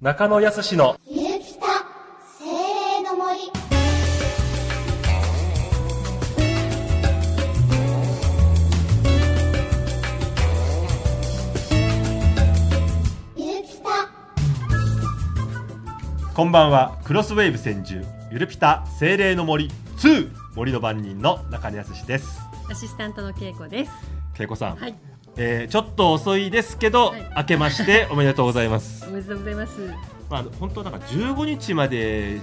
中野康のゆるきた精霊の森ゆるきたこんばんはクロスウェーブ専住ゆるぴた精霊の森2森の番人の中野康ですアシスタントの恵子です恵子さん、はいえー、ちょっと遅いですけど、はい、明けまして おめでとうございますおめでとうございます、まあ、本当なんか15日まで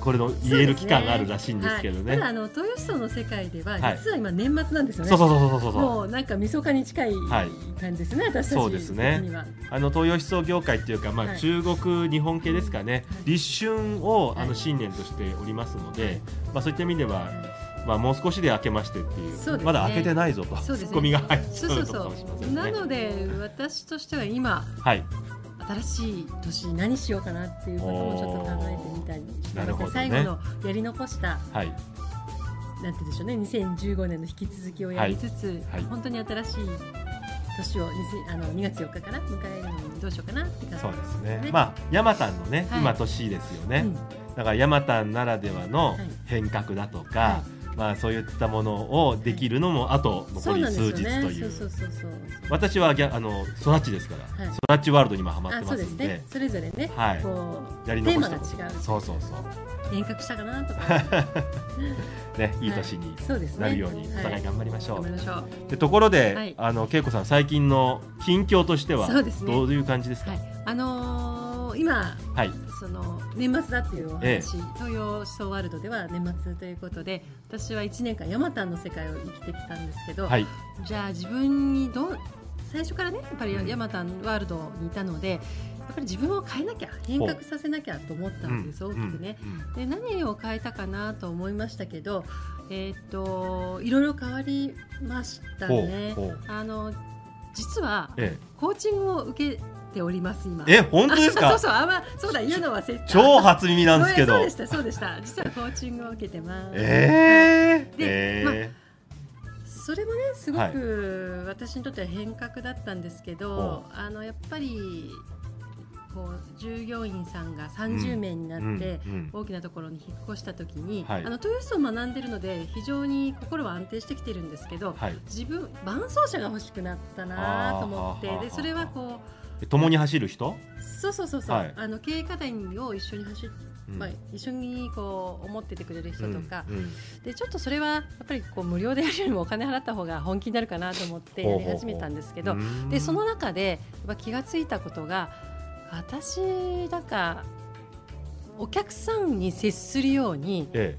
これの言える期間があるらしいんですけどね。ねはい、ただあの豊洲の世界では実は今年末なんですよね。はい、そうそうそうそうそうもうなんか晦日に近い感じですね、はい、私たちそうですね。あの東洋思想業界っていうかまあ中国、日本系ですかね。立春をあの新年としておりますので、まあそういった意味ではまあ、もう少しで開けましてっていう、ね、まだ開けてないぞと、ね、ツッコミが入っちゃうかもしれません、ね、なので私としては今、はい、新しい年何しようかなっていうこともちょっと考えてみたりなるほど、最後のやり残した、はい、なんてでしょうね2015年の引き続きをやりつつ、はい、本当に新しい年をあの2月4日から迎えるのにどうしようかなって感じですね。すねまあタンのね、はい、今年ですよね、うん、だからヤマタンならではの変革だとか、はいまあ、そういったものをできるのもあと残り数日という私はあの育ちですから、はい、育ちワールドに今はまってますんで、ね、それぞれね、はい、こうやり残したことそうそうそう遠隔したかなとか ね、いい年になるようにお互い頑張りましょう。はい、で、ところで、はい、あの恵子さん最近の近況としてはどういう感じですか。すね、あのー今、はい、その年末だっていうお話、ええ、東洋思想ワールドでは年末ということで私は1年間ヤマタンの世界を生きてきたんですけど、はい、じゃあ自分にどう最初からねやっぱりヤマタンワールドにいたので。やっぱり自分を変えなきゃ変革させなきゃと思ったんです、大きくね。で何を変えたかなと思いましたけど、えー、っといろいろ変わりましたね。あの実は、ええ、コーチングを受けております今え本当ですかそうそうあまそうだ言うの忘れ超初耳なんですけどそうでしたそうでした実はコーチングを受けてますえー、えー、まあそれもねすごく私にとっては変革だったんですけど、はい、あのやっぱりこう従業員さんが30名になって、大きなところに引っ越した時に、あの豊洲を学んでるので非常に心は安定してきてるんですけど、自分伴走者が欲しくなったなと思ってでそれはこう。共に走る人そうそうそうそう、はい、あの経営課題を一緒に走ってまあ、一緒にこう思っててくれる人とか、うんうん、でちょっとそれはやっぱりこう無料でやるよりもお金払った方が本気になるかなと思ってやり始めたんですけどでその中でやっぱ気が付いたことが私なんかお客さんに接するように、ええ、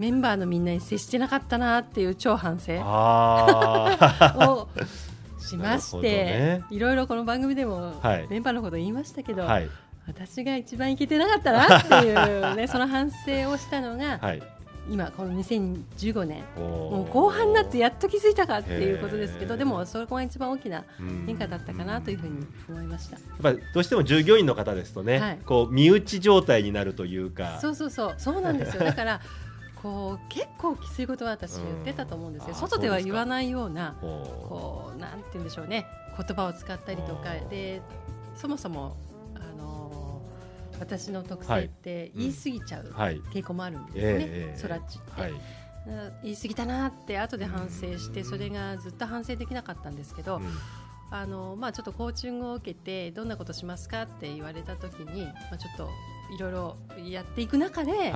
メンバーのみんなに接してなかったなっていう超反省 をしまして、ね、いろいろこの番組でもメンバーのこと言いましたけど、はい、私が一番いけてなかったなっていうね その反省をしたのが、はい、今この2015年もう後半になってやっと気づいたかっていうことですけどでもそこが一番大きな変化だったかなというふうに思いましたやっぱどうしても従業員の方ですとね、はい、こう身内状態になるというかそうそうそうそうなんですよだからこう結構きついことは私言ってたと思うんですけど、外では言わないようなこうなんて言うんでしょうね言葉を使ったりとかでそもそもあのー、私の特性って言い過ぎちゃう傾向もあるんですよね、そらっちって。はい言い過ぎたなって後で反省してそれがずっと反省できなかったんですけど、あのまあ、ちょっとコーチングを受けてどんなことしますかって言われた時に、まあ、ちょっといろいろやっていく中で、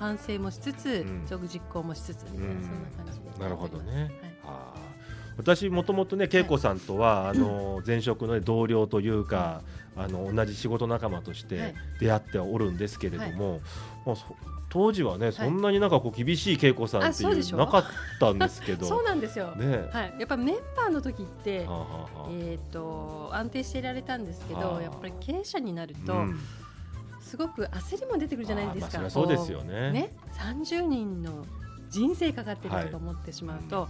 反省もしつつ、即、うん、実行もしつつみたいな、うん、そんな感じでなるほどね、はい、あ私もともとね恵子さんとは、はい、あの前職の、ね、同僚というか、あの同じ仕事仲間として出会っておるんですけれども、はい、当時はね、はい、そんなになんかこう厳しい恵子さんっていうなかったんですけど そうなんですよ、ねはい、やっぱメンバーの時って、はあはあ、えーと、と安定していられたんですけど、はあ、やっぱり経営者になると、うんすごく焦りも出てくるじゃないですか、まあ、そそうですよねね30人の人生かかってると思ってしまうと、は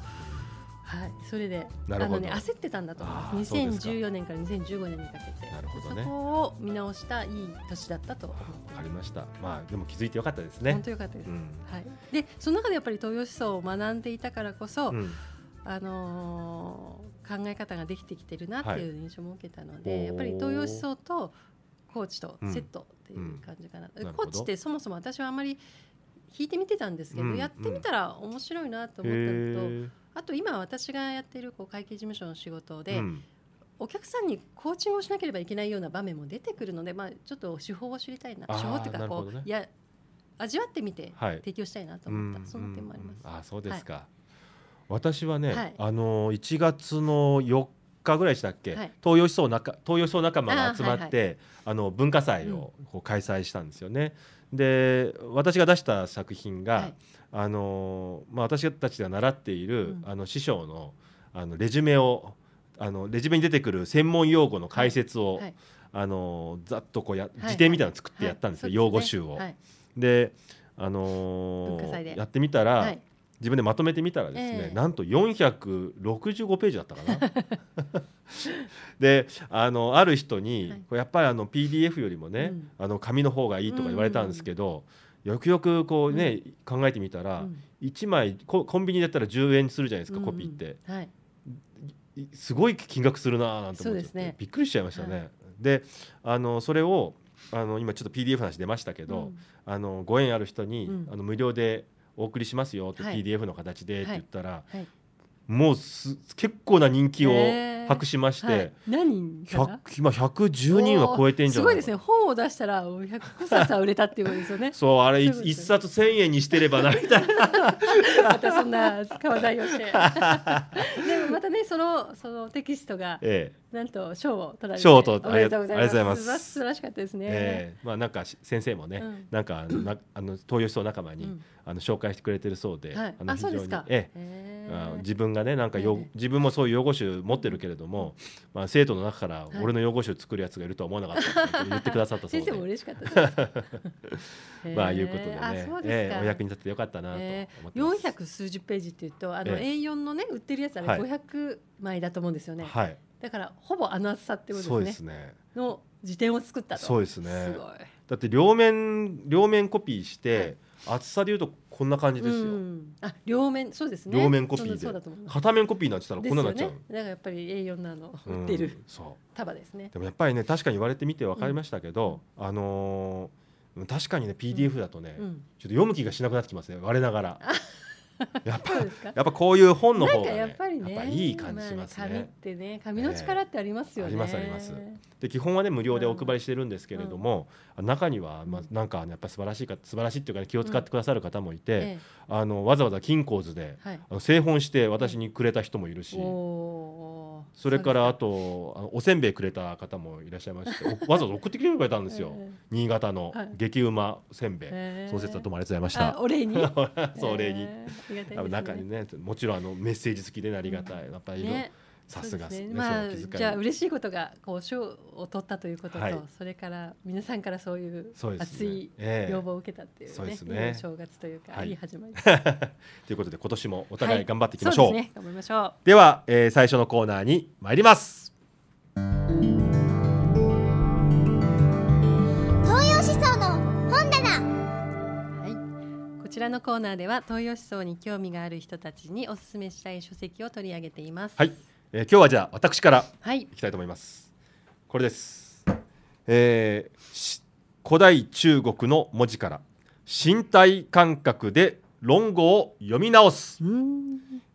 い、はい、それであの、ね、焦ってたんだと思います2014年から二千十五年にかけてなるほど、ね、そこを見直したいい年だったと思ってわかりました、まあ、でも気づいてよかったですね本当よかったです、うん、はい、でその中でやっぱり東洋思想を学んでいたからこそ、うん、あのー、考え方ができてきてるなっていう印象も受けたので、はい、やっぱり東洋思想とコーチとセットっていう感じかなうん、コーチってそもそも私はあんまり弾いてみてたんですけど、うん、やってみたら面白いなと思ったのと、あと今私がやってるこう会計事務所の仕事で、お客さんにコーチングをしなければいけないような場面も出てくるので、まあ、ちょっと手法を知りたいな手法っていうかこう、ね、や味わってみて提供したいなと思った、はい、その点もあります。あそうですか、はい、私はね、はい、あの1月の4日ぐらいしたっけ、はい、東洋思想仲東洋思想仲間が集まってあ、はいはい、あの文化祭をこう開催したんですよね。うん、で私が出した作品が、はい、あのまあ、私たちが習っている、うん、あの師匠のあのレジュメをあのレジュメに出てくる専門用語の解説を、はい、あのざっとこうや辞典みたいなの作ってやったんですよ、用語集を。であのー、やってみたら、はい、自分でまとめてみたらですね、えー、なんと465ページだったかな。であのある人に、はい、やっぱりあの PDF よりもね、うん、あの紙の方がいいとか言われたんですけど、うんうん、よくよくこうね、うん、考えてみたら、うん、1枚コンビニだったら10円するじゃないですか、コピーって、はい、すごい金額するなーなんて思って、ね、びっくりしちゃいましたね。はい、であのそれをあの今ちょっと PDF 話出ましたけど、うん、あのご縁ある人に、あの無料でお送りしますよって PDF の形でって言ったら、はいはいもうす結構な人気を博しまして、はい、何今110人は超えてんじゃなすごいですね本を出したら100冊は売れたっていうことですよね そうあれ一、1冊1000円にしてればなみたいなまたそんな買わないよして でもまたねそのそのテキストが、ええ、なんと賞を取られて賞を取っありがとうございます素晴らしかったですね、ええ、まあなんか先生もね、うん、なんかなあの東洋思想仲間に、うん、あの紹介してくれてるそうで、はい、ああそうですか、えええー、自分ががねなんかよ、自分もそういう用語集持ってるけれども、まあ、生徒の中から俺の用語集作るやつがいるとは思わなかったって言ってくださったそうで先生も嬉しかったまあいうことでね、ええ、お役に立ててよかったなと思ってます、えー、数十ページっていうとあの A4 のね売ってるやつあれ500枚だと思うんですよね、はい、だからほぼあの厚さってことですねそうですねの辞典を作ったとそうですねだって両面両面コピーして、はい、厚さでいうとこんな感じですよ、あ両面そうですね両面コピーで片面コピーになってたらこんななっちゃう、だからやっぱり A4 なの売ってる、束ですねでもやっぱりね確かに言われてみてわかりましたけど、あのー、確かにね PDF だとね、ちょっと読む気がしなくなってきますね我ながら。やっぱやっぱこういう本の方が、ね、やっぱりねぱいい感じしますねま紙ってね紙の力ってありますよね、えー、ありますありますで基本はね無料でお配りしてるんですけれども、うん、中には、まあ、なんか、ね、やっぱ素晴らしいか素晴らしいっていうか、ね、気を使ってくださる方もいて、うん、あのわざわざ金庫図で、はい、あの製本して私にくれた人もいるし。それからあとあのおせんべいくれた方もいらっしゃいまして わざわざ送ってきてくれたんですよ、えー、新潟の激うませんべい、創設はどうもありがとうございました、お礼にそうお礼に、中にねもちろんあのメッセージ付きでありがたい、やっぱりさすがですね。まあじゃあ嬉しいことがこう賞を取ったということと、はい、それから皆さんからそういう熱い要望を受けたっていうね、ねえー、正月というか、はい、いい始まり。ということで今年もお互い頑張っていきましょう。はい、で、ね、頑張りましょう。では、えー、最初のコーナーに参ります。らのコーナーでは東洋思想に興味がある人たちにお勧めしたい書籍を取り上げていますはい、えー、今日はじゃあ私からいきたいと思います、はい、これです、えー、古代中国の文字から身体感覚で論語を読み直す、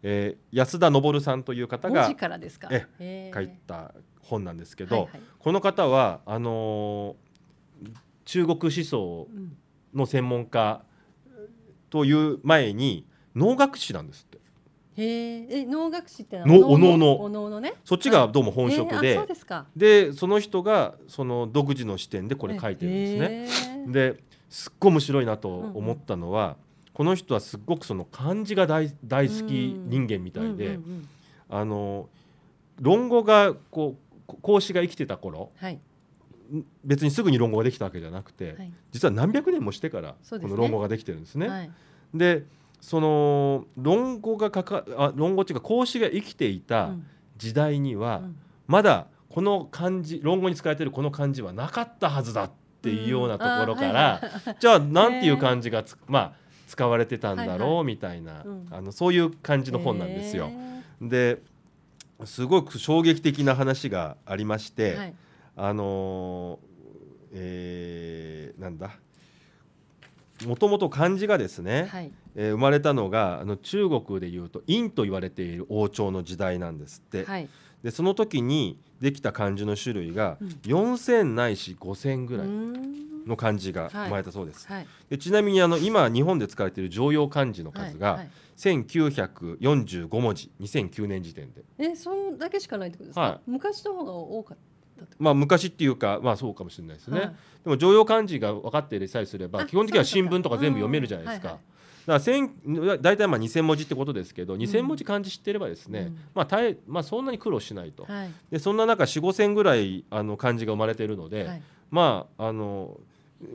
えー、安田昇さんという方がかか。らですえ書いた本なんですけど、はいはい、この方はあのー、中国思想の専門家、うんという前に能楽師なんですってへえ能楽師ってのはおのおのおのおのねそっちがどうも本職で、そうですかでその人がその独自の視点でこれ書いてるんですねですっごい面白いなと思ったのは、この人はすっごくその漢字が大大好き人間みたいで、あの論語がこう孔子が生きてた頃、はい、別にすぐに論語ができたわけじゃなくて、はい、実は何百年もしてからこの論語ができてるんですね。そで、ねはい、その論語がかかあ論語っていうか孔子が生きていた時代には、まだこの漢字論語に使われているこの漢字はなかったはずだっていうようなところから、うんはい、じゃあ何ていう漢字がつ、えー、まあ、使われてたんだろうみたいな、はいはい、あのそういう感じの本なんですよ。えー、ですごく衝撃的な話がありまして、はい、あのえー、なんだもともと漢字がですね、はい、えー、生まれたのがあの中国でいうと陰と言われている王朝の時代なんですって、はい、でその時にできた漢字の種類が4,000ないし5,000ぐらいの漢字が生まれたそうです、はい、でちなみにあの今日本で使われている常用漢字の数が1945文字2009年時点でえそんだけしかないってことですか、昔の方が多かったったまあ昔っていうかまあそうかもしれないですね、はい、でも常用漢字が分かっているさえすれば基本的には新聞とか全部読めるじゃないですか。いいだから大体まあ2,000文字ってことですけど、2,000文字漢字知ってればですね、うん、まあ、まあそんなに苦労しないと、はい、でそんな中4,5,000ぐらいあの漢字が生まれているので、はい、まああの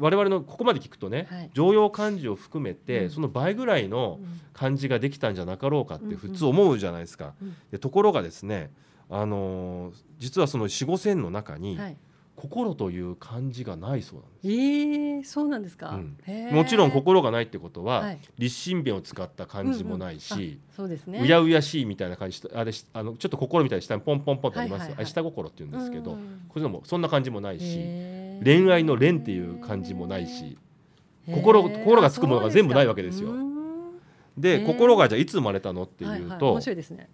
我々のここまで聞くとね、はい、常用漢字を含めて、その倍ぐらいの漢字ができたんじゃなかろうかって普通思うじゃないですか。でところがですねあの実はその四五線の中に、はい心という漢字がないそうなんです。ええー、そうなんですか、うん、もちろん心がないってことは、はい、立身弁を使った漢字もないし、うんうん、そうですね。うやうやしいみたいな感じあれあのちょっと心みたいに下にポンポンポンとあります。はいはいはい、下心って言うんですけど、これもそんな感じもないし、恋愛の恋っていう漢字もないし、心心がつくものが全部ないわけですよ。で心がじゃあいつ生まれたのっていうと、はいはい、面白いですね。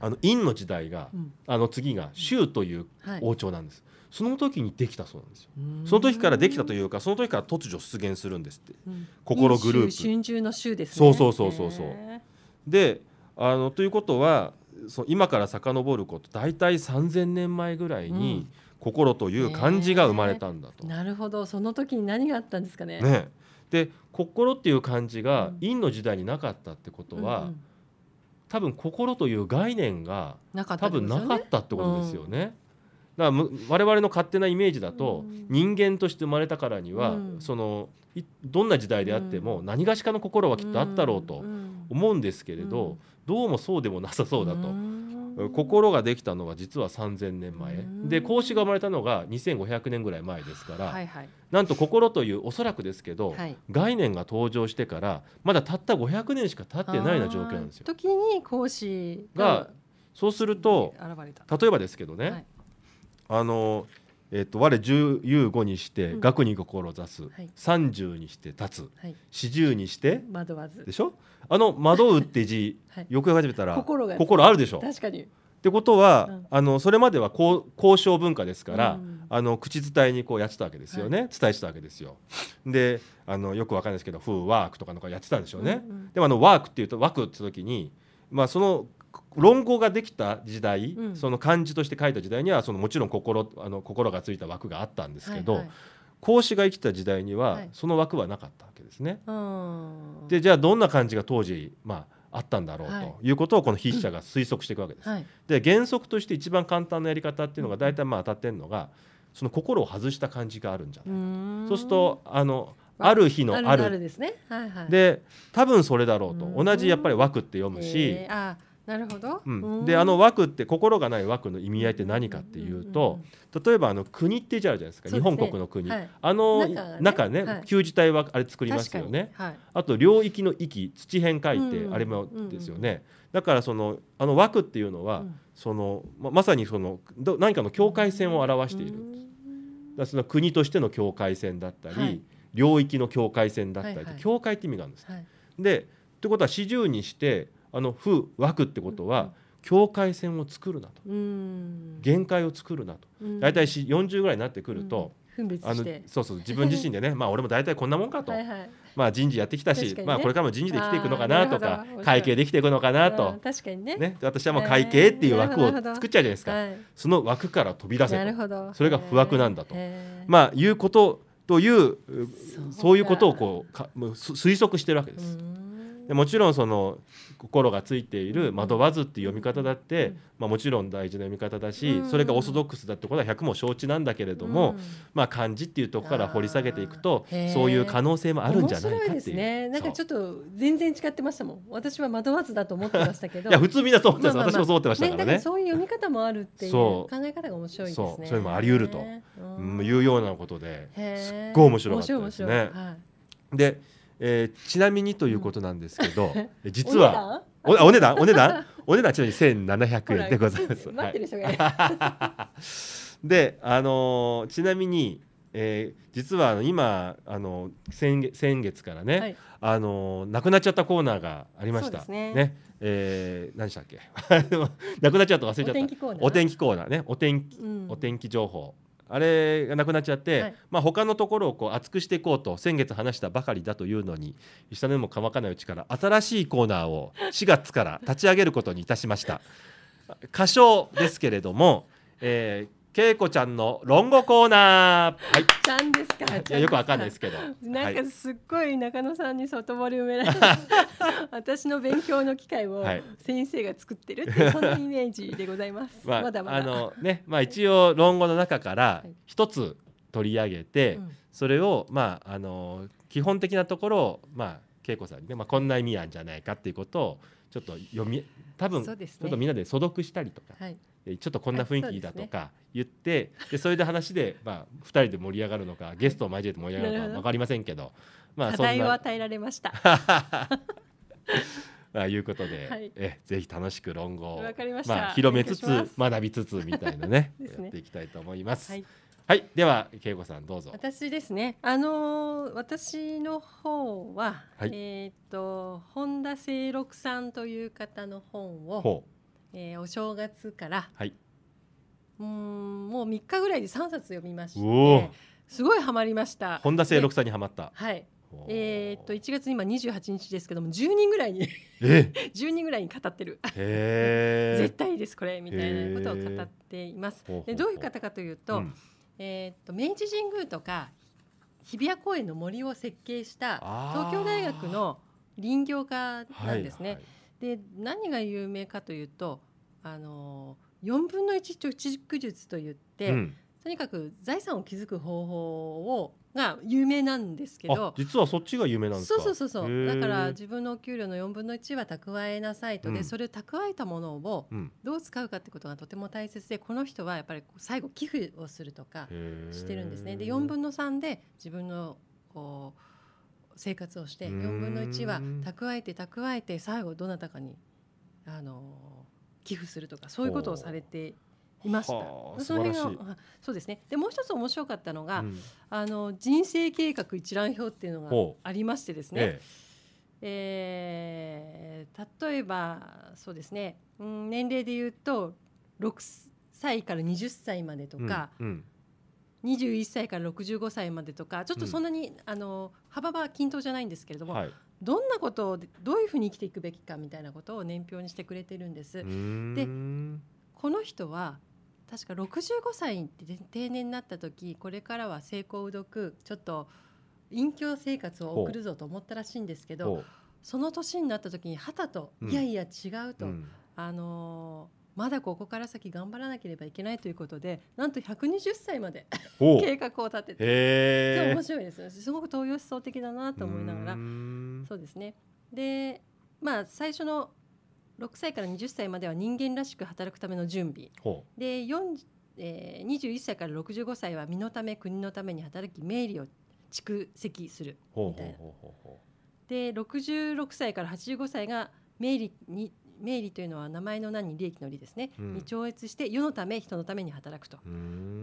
あの陰の時代が、うん、あの次が周という王朝なんです、はい、その時にできたそうなんですよその時からできたというかその時から突如出現するんですって、うん、心グループ春秋の周ですねそうそうそうそうそうであのということはそ今から遡ること大体3,000年前ぐらいに、心という漢字が生まれたんだと、うんね、なるほどその時に何があったんですかねねで心っていう漢字が陰の時代になかったってことは、うんうん多分心という概念が多分なかったってことですよね。だから我々の勝手なイメージだと、人間として生まれたからには、そのどんな時代であっても何がしかの心はきっとあったろうと思うんですけれど、どうもそうでもなさそうだと。心ができたのは実は3,000年前で孔子が生まれたのが2500年ぐらい前ですから、はいはい、なんと心というおそらくですけど、はい、概念が登場してからまだたった500年しか経ってないような状況なんですよ。時に孔子がそうすると例えばですけどね、はい、あのえっと、我十有五にして学に志す、うん30にして立つ、はい、40にして惑わずでしょあの「惑う」って字、はい、よく始めたら心があるでしょ確かにってことは、うん、あのそれまでは交渉文化ですから、うん、あの口伝えにこうやってたわけですよね、はい、伝えしたわけですよ。であのよくわかんないですけど「ふうワーク」とかのやってたんでしょうね。うんうん、でもあの「ワーク」っていうと「ワク」って時に、まあ、その論語ができた時代、うん、その漢字として書いた時代にはそのもちろん心あの心がついた枠があったんですけど、はいはい、孔子が生きた時代には、その枠はなかったわけですね。でじゃあどんな漢字が当時、まあ、あったんだろうということをこの筆者が推測していくわけです。はい、で原則として一番簡単なやり方っていうのが大体まあ当たってるのがその心を外した漢字があるんじゃないかそうするとあのある日のあるで、ねはいはい、多分それだろうと同じやっぱり枠って読むし。あなるほど、うん、であの枠って心がない枠の意味合いって何かっていうと、例えばあの国ってじゃあるじゃないですか、ね、日本国の国、はい、あの中ね、ね、旧字体はあれ作りますよね、はい、あと領域の域土辺書いてあれもですよね、うんうん、だからそのあの枠っていうのは、うん、そのままさにそのど何かの境界線を表しているんだその国としての境界線だったり、はい、領域の境界線だったり、はいはい、境界って意味があるんです、ね、でってことは四十にしてあの風枠ってことは、境界線を作るなと、限界を作るなと、大体40ぐらいになってくると、あのそうそう自分自身でね まあ俺も大体こんなもんかとはい、まあ、人事やってきたし、ね、まあ、これからも人事で生きていくのかなとか 会計できていくのかなと確かにね、ね、私はもう会計っていう枠を作っちゃうじゃないですか、その枠から飛び出せとそれが不枠なんだと、まあ、いうことというそういうことをこうか推測してるわけです。もちろんその心がついている「惑わず」っていう読み方だって、まあ、もちろん大事な読み方だし、それがオーソドックスだってことは100も承知なんだけれども、まあ、漢字っていうとこから掘り下げていくとそういう可能性もあるんじゃないかっていう。ですね、なんかちょっと全然違ってましたもん私は惑わずだと思ってましたけど いや普通みんなそう思ってます、私もそう思ってましたからね、ね、そういう読み方もあるっていう考え方が面白いですねそうそれもあり得るとうん、いうようなことですっごい面白かったですね。はい、でえー、ちなみにということなんですけど、うん、実はお値段お値段 お値段ちなみに1 7 0円でございます。待ってる人がいる、は い、であのー、ちなみに、えー、実は今あの先先月からね、はい、あのー、なくなっちゃったコーナーがありました。ねねえー、何したっけ なくなっちゃった忘れちゃったお天気コーナーねお天気、うん、お天気情報あれがなくなっちゃって、はい、まあ、他のところをこう厚くしていこうと先月話したばかりだというのに下の根も乾かないうちから新しいコーナーを4月から立ち上げることにいたしました。歌 唱ですけれども、えー恵子ちゃんの論語コーナー。はい。ちゃんですか。いやよくわかんないですけど。なんかすっごい中野さんに外堀埋められた。私の勉強の機会を先生が作ってるっていうそのイメージでございます。まあ、まだまだ。あのね、まあ一応論語の中から一つ取り上げて、はいそれをまああの基本的なところをまあ恵子さんにね、まあこんな意味あるんじゃないかっていうことをちょっと読み、多分、ね、ちょっとみんなで素読したりとか。はいちょっとこんな雰囲気だとか言って、そで、ね、それで話で、まあ、2人で盛り上がるのかゲストを交えて盛り上がるのか分かりませんけど、まあ、課題を与えられました。まあいうことで、はい、えぜひ楽しく論語をまあ、広めつつ学びつつみたいなねね、やっていきたいと思います。はい、はい、では恵子さんどうぞ。私ですね。あのー、私の方は、はい、えっ、ー、と本田正六さんという方の本を。えー、お正月から、はい、うんもう3日ぐらいで3冊読みましてすごいハマりました本田清六さんにはまったはいえー、っと1月今28日ですけども10人ぐらいに10人 ぐらいに語ってる 絶対ですこれみたいなことを語っていますでどういう方かというとうん、えー、っと明治神宮とか日比谷公園の森を設計した東京大学の林業家なんですね、はいはいで何が有名かというとあの4分の1貯蓄術といって、うん、とにかく財産を築く方法をが有名なんですけど実はそっちが有名なんですかそうそうそうだから自分のお給料の4分の1は蓄えなさいとで、うん、それを蓄えたものをどう使うかってことがとても大切でこの人はやっぱり最後寄付をするとかしてるんですねで4分の3で自分のこう生活をして4分の1は蓄えて蓄えて最後どなたかにあの寄付するとかそういうことをされていました。その辺がそうですね。でもう一つ面白かったのが、うん、あの人生計画一覧表っていうのがありましてですね。えええー、例えばそうですね、うん、年齢で言うと6歳から20歳までとか、うんうん21歳から65歳までとかちょっとそんなに、うん、あの幅は均等じゃないんですけれども、はい、どんなことをどういうふうに生きていくべきかみたいなことを年表にしてくれてるんです。でこの人は確か65歳って定年になった時これからは成功うどくちょっと隠居生活を送るぞと思ったらしいんですけどその年になった時にはたと、うん、いやいや違うと、うん、あのーまだここから先頑張らなければいけないということでなんと120歳まで 計画を立てて面白いですすごく東洋思想的だなと思いながらそうですねでまあ最初の6歳から20歳までは人間らしく働くための準備でえー、21歳から65歳は身のため国のために働き名利を蓄積するみたいな。で66歳から85歳が名利に名利というのは名前の何に利益の利ですね、うん、に超越して世のため人のために働くと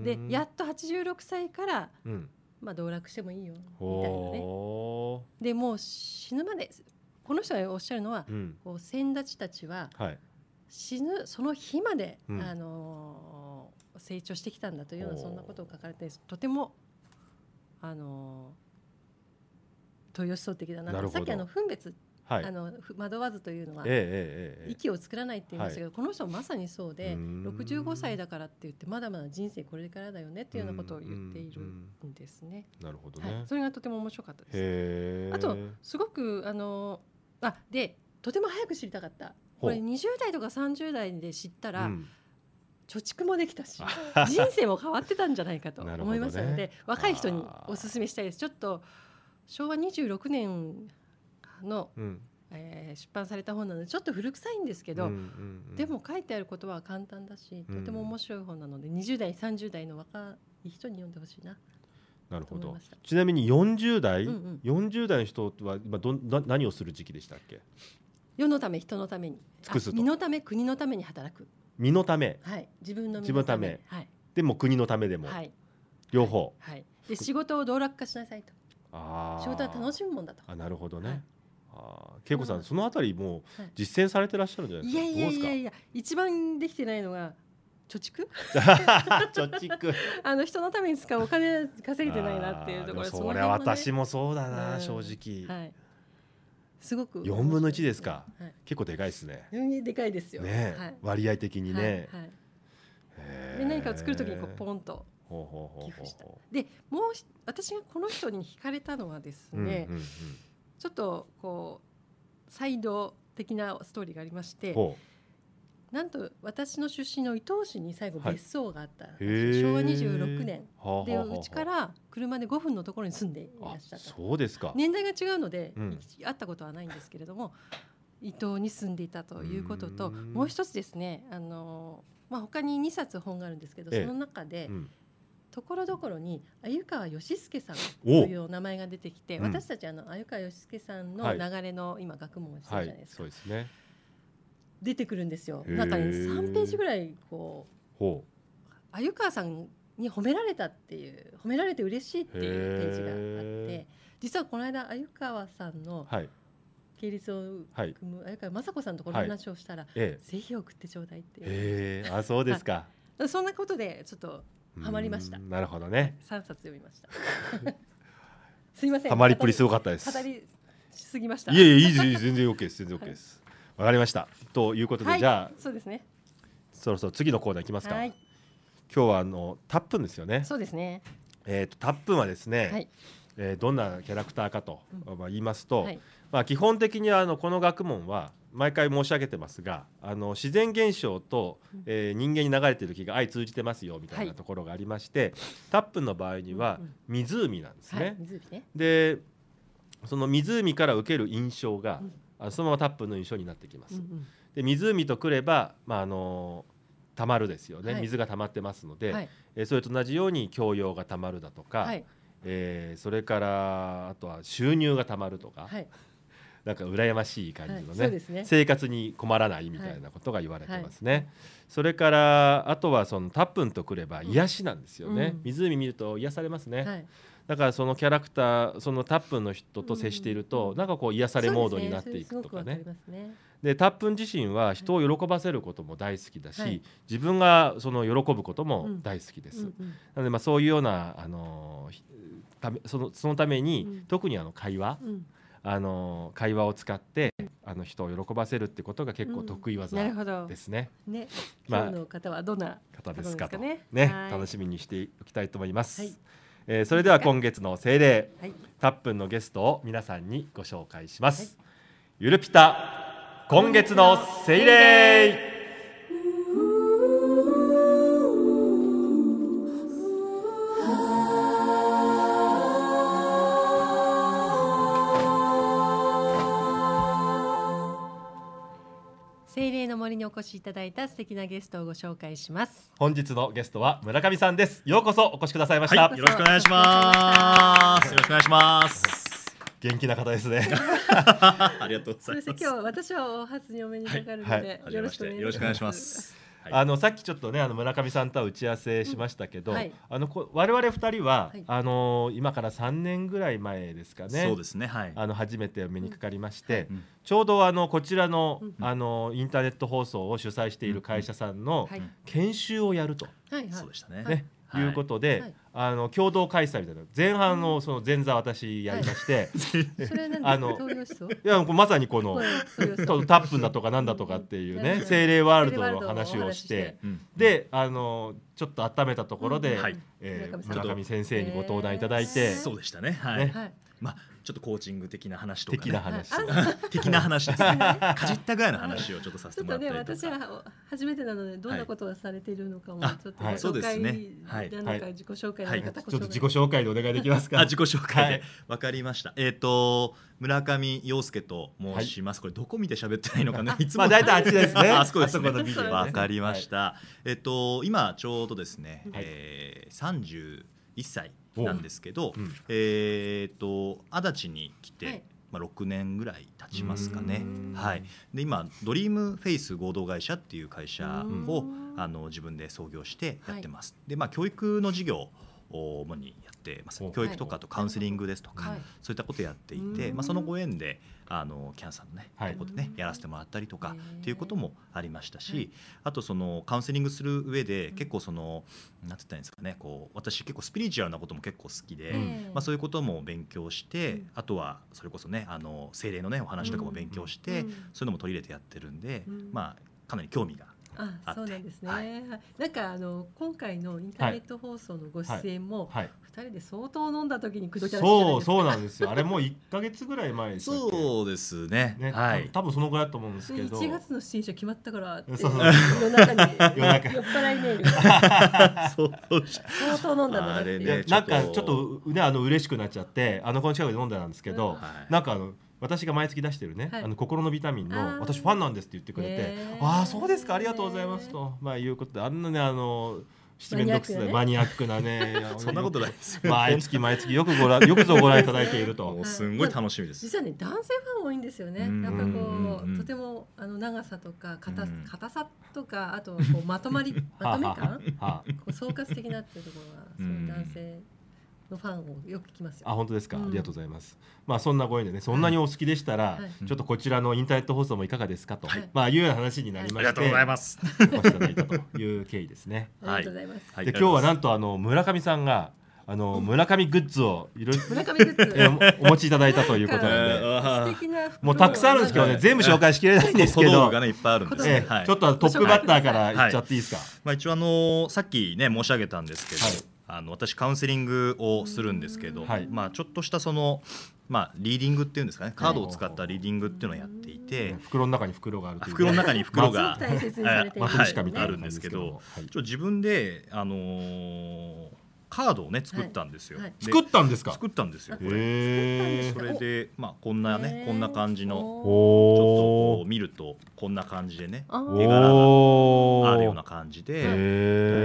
でやっと86歳から、うん、まあ、道楽してもいいよみたいなねでもう死ぬまでこの人がおっしゃるのは、うん、こう先立ちたちは、死ぬその日まで、あのー、成長してきたんだというようなそんなことを書かれてとてもあのー豊洲的だなさっきあの分別はい、あの惑わずというのは、えええ、息を作らないって言いましたけど、はい、この人まさにそうで65歳だからって言ってまだまだ人生これからだよねっていうようなことを言っているんですね。なるほど、ねはい、それがとても面白かったです。あとすごくあのあでとても早く知りたかった。これ20代とか30代で知ったら、うん貯蓄もできたし 人生も変わってたんじゃないかと思いますので、ね、若い人にお勧めしたいですちょっと昭和26年の、うん、えー、出版された本なのでちょっと古臭いんですけど、うんうんうん、でも書いてあることは簡単だしとても面白い本なので、うん、20代30代の若い人に読んでほしいな。なるほどちなみに40代、うんうん、40代の人は今どな何をする時期でしたっけ世のため人のために尽くす身のため国のために働く身のため、はい、自分の身のため、はい、でも国のためでも、はい、両方、はい、はい、で仕事を道楽化しなさいとあ仕事は楽しむもんだとあなるほどね、あ恵子さん、そのあたりも実践されてらっしゃるんじゃないですか。い、やいやいやいや、一番できてないのが貯蓄。貯蓄。あの人のために使うお金稼げてないなっていうところ。それ私もそうだな、正直。はい。すごく。四分の一ですか、結構でかいですね。でかいですよ。ね、割合的にね。はい。で何かを作るときにこうポンと寄付した。で、もう私がこの人に惹かれたのはですね。うんちょっとこうサイド的なストーリーがありましてなんと私の出身の伊東市に最後別荘があった、はい、昭和26年でうちから車で5分のところに住んでいらっしゃったそうですか年代が違うので、うん、会ったことはないんですけれども伊東に住んでいたということともう一つですねあの、まあ、他に2冊本があるんですけどその中で、ええうんところどころに鮎川義介さんというお名前が出てきて、うん、私たちあの鮎川義介さんの流れの今学問をしてるじゃないですか、はいそうですね出てくるんですよなんかね3ページぐらいこう鮎川さんに褒められたっていう褒められて嬉しいっていうページがあって実はこの間鮎川さんの、系列を組む、はい、川雅子さんとこの話をしたら、はい、ぜひ送ってちょうだいっていう、あそうですかそんなことでちょっとハマりましたなるほどね三冊読みました すいませんハマりっぷりすごかったです語りしすぎましたいやいやいいです全然 OK です全然 OK ですわ、はい、かりましたということで、はい、じゃあそうですねそろそろ次のコーナーいきますか、はい、今日はあのタップンですよねそうですねえーと、とタップンはですね、はい、えー、どんなキャラクターかと、まあ、言いますと、はい、まあ、基本的にはあのこの学問は毎回申し上げてますがあの自然現象と、えー、人間に流れてる気が相通じてますよみたいなところがありまして、はい、タップの場合には湖なんですね。はい、ねでその湖から受ける印象が、うん、そのままタップの印象になってきます。うんうん、で湖とくれば、まあ、あのー、溜まるですよね、はい、水が溜まってますので、はい、えー、それと同じように教養が溜まるだとか、はい、えー、それからあとは収入がたまるとか、はいなんか羨ましい感じのねはい、ね生活に困らないみたいなことが言われてますね。はいはい、それからあとはそのタップンとくれば癒しなんですよね、うん、湖見ると癒されますね、だからそのキャラクターそのタップンの人と接していると、うん、なんかこう癒されモードになっていくとかね。でタップン自身は人を喜ばせることも大好きだし、はい、自分がその喜ぶことも大好きです。うんうんうん、なのでまあそういうようなあのためそのそのために、うん、特にあの会話、うんあの会話を使ってあの人を喜ばせるってことが結構得意技ですね。うん、ね、まあ、今日の方はどんな方ですかね、ね、楽しみにしておきたいと思います。はい、えー、それでは今月の精霊、はい、タップンのゲストを皆さんにご紹介します。はい、ゆるぴた今月の精霊。にお越しいただいた素敵なゲストをご紹介します本日のゲストは村上さんですようこそお越しくださいました、はい、よろしくお願いしますよろしくお願いします元気な方ですね。ありがとうございます。今日私はお初にお目にかかるので、はいはい、よろしくお願いします。あのさっきちょっとねあの村上さんとは打ち合わせしましたけど、うんはい、あのこ我々2人は、はい、あの今から3年ぐらい前ですかねそうですね、はい、あの初めてお目にかかりまして、うん、ちょうどあのこちらの,、あのインターネット放送を主催している会社さんの研修をやると、そうでしたね。ねいうことで、はいあの共同開催みたいな前半のその前座私やりまして、あのいやまさにこのタップンだとかなんだとかっていうね精霊ワールドの話をしてであのちょっと温めたところで、え村上先生にご登壇いただいて、そうでしたねはい、まあちょっとコーチング的な話とか、ね、的な話 的な話ですねかじったぐらいの話をちょっとさせてもらったりとか、ね、私は初めてなのでどんなことがされているのかも、はい、ちょっとご紹介、はいねはい、なんか自己紹介の方、はいはい、ちょっと自己紹介でお願いできますかあ自己紹介でわ、かりましたえっ、ー、と村上陽介と申します、これどこ見て喋ってないのかな いつも、まあ、大体あっちですね あそこですねわかりました、えっ、ー、と今ちょうどですね、はい、えー、30 1歳なんですけど、うん、えっ、ー、と足立に来て、はい、まあ、6年ぐらい経ちますかね、はい、で今ドリームフェイス合同会社っていう会社をあの自分で創業してやってます。でまあ、教育の事業を主にってます教育とかとカウンセリングですとか、はい、そういったことをやっていて、まあ、そのご縁であのキャンさんのね、はい、とこでねやらせてもらったりとかっていうこともありましたし、あとそのカウンセリングする上で結構その何て言ったらいいんですかねこう私結構スピリチュアルなことも結構好きで、まあ、そういうことも勉強して、あとはそれこそねあの精霊のねお話とかも勉強して、そういうのも取り入れてやってるんで、まあかなり興味があそうなんですね、はい、なんかあの今回のインターネット放送のご出演も、はいはい、2人で相当飲んだ時に口説きそうそうなんですよあれもう1か月ぐらい前でそうですねね、はい、多分そのぐらいだと思うんですけど1月の出演者決まったからそうそうそう夜中に 夜中酔っ払いメール 相当飲んだのあれねなんかちょっとねあの嬉しくなっちゃってあのこの近くで飲んだんですけど、はい、なんかあの私が毎月出してるね、はいあの心のビタミンの私ファンなんですって言ってくれてへーああそうですかありがとうございますと、まあいうことであんなねあの七面倒くさいマニアックなね そんなことないです毎月毎月よくご覧 よくぞご覧いただいているとすんごい楽しみです。実はね男性ファン多いんですよね。うんやっぱこうんうとてもあの長さとか硬う硬さとかあとこうまとまり まとめ感はああこう総括的なっていうところはそういう男性のファンをよく聞きますあ本当ですか、ありがとうございますまあそんなご縁でねそんなにお好きでしたら、はい、ちょっとこちらのインターネット放送もいかがですかと、はい、まあいうような話になりまして、はい、ありがとうございますおいただいたという経緯ですねありがとうございます、で今日はなんとあの村上さんがあの、村上グッズをいろいろ村上グッズ、えお持ちいただいたということなんで もうたくさんあるんですけどね全部紹介しきれないんですけど、ね、いっぱいあるんでちょっとトップバッターからいっちゃっていいですか、まあ、一応あのさっきね申し上げたんですけど、あの私カウンセリングをするんですけど、はい、まあ、ちょっとしたその、まあ、リーディングっていうんですかねカードを使ったリーディングっていうのをやっていて、袋の中に袋がある袋の中に袋が、まあ、あるんですけど、はい、ちょ自分で、あのーカードをね作ったんですよ、はいはいで作ったんですか作ったんですよこれそれでまあこんなねこんな感じのちょっとこう見るとこんな感じでねあ絵柄があるような感じで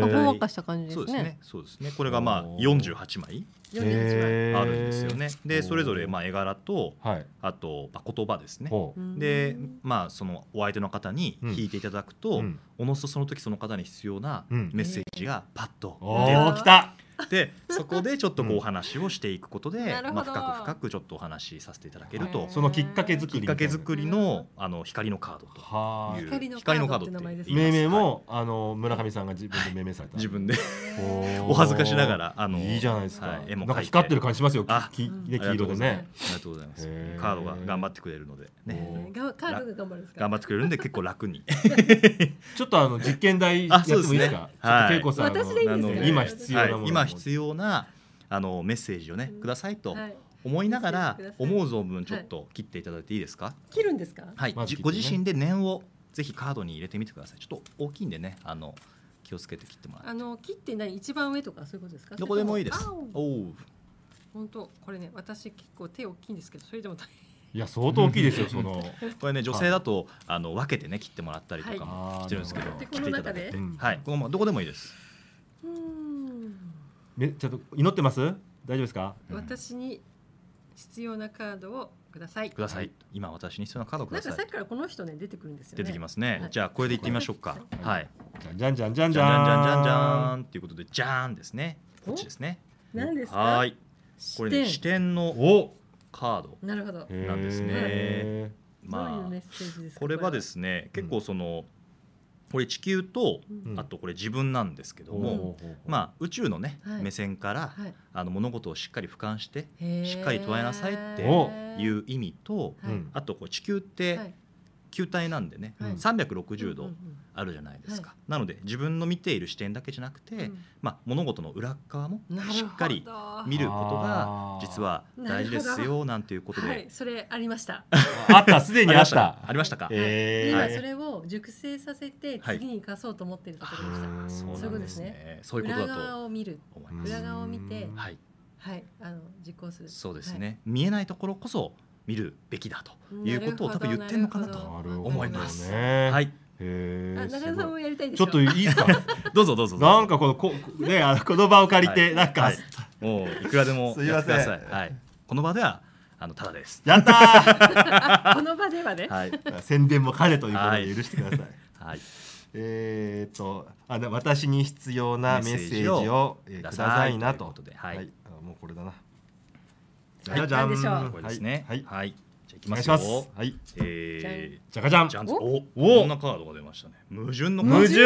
ほんわかした感じでそうですねね。そうですねこれがまあ48枚あるんですよね。でそれぞれまあ絵柄と、はい、あと言葉ですね。でまあそのお相手の方に弾いていただくと、うん、おのずとその時その方に必要なメッセージがパッと出てきた。でそこでちょっとこうお話をしていくことで、まあ、深く深くちょっとお話しさせていただけるとそのきっかけ作りきっかけ作りのあの光のカードという光のカードって命名も、あの村上さんが自分で命名された、自分で お恥ずかしながらあのいいじゃないですか、絵もなんか光ってる感じしますよ。あ、き、ね、黄色でね。ありがとうございます。カードが頑張ってくれるので。ね。カードが頑張るんですか。頑張ってくれるんで、結構楽に。ちょっとあの実験台やってもいいですか。恵子さん。私でいい今必要な今必要な。あのメッセージをね、くださいと。思いながら思う存分ちょっと切っていただいていいですか。切るんですか。はい、ご自身で念をぜひカードに入れてみてください。ちょっと大きいんでね、あの気をつけて切ってもらうあの切ってない一番上とかそういうことですかどこでもいいですおお本当これね私結構手大きいんですけどそれでも大変いや相当大きいですよ、その これね女性だと、あの分けてね切ってもらったりとかもしてるんですけど、はい、切っていただいて、はいここもどこでもいいですうんめちょっと祈ってます大丈夫ですか私に必要なカードをください。ください。今私に必要なカードくだなんかいさっ。きからこの人ね出てくるんですよね。出てきますね。はいじゃあこれでいってみましょうか。はい。じゃんじゃんじゃんじゃんじゃゃんじゃんじゃんじゃんっていうことでじゃんですね。こっちですね。何ですか。はい。これね視点のおカード。なるほど。なんですねまあこれはですね、結構そのこれ地球と、あとこれ自分なんですけども、まあ、宇宙の、ね目線から、あの物事をしっかり俯瞰してしっかり捉えなさいっていう意味と、あとこう地球って、球体なんでね、はい、360度あるじゃないですか、なので自分の見ている視点だけじゃなくて、まあ、物事の裏側もしっかり見ることが実は大事ですよなんていうことで、はい、それありました あったすでにあったありましたか、えー、今それを熟成させて次に生かそうと思ってるところでした、はい、そういうことですねそういうことだと裏側を見る裏側を見てはい、はい、あの実行するそうですね、見えないところこそ見るべきだということを多分言ってんのかなと思います。ね、はい。えー、ちょっといいですかどうぞどうぞなんかこのこねあのこの場を借りて、はい、なんか、はい、もういくらでもすいませんはいこの場ではあのただですやった この場ではね、はい、宣伝も兼ねということで許してくださいはい、えーと、あの私に必要なメッセージをくださいなとはい、はい、もうこれだなじゃじゃん。これですね。はい。はい。じゃいきますよ。はい。ええ。じゃかじゃん。お、お、こんなカードが出ましたね。矛盾の。矛盾。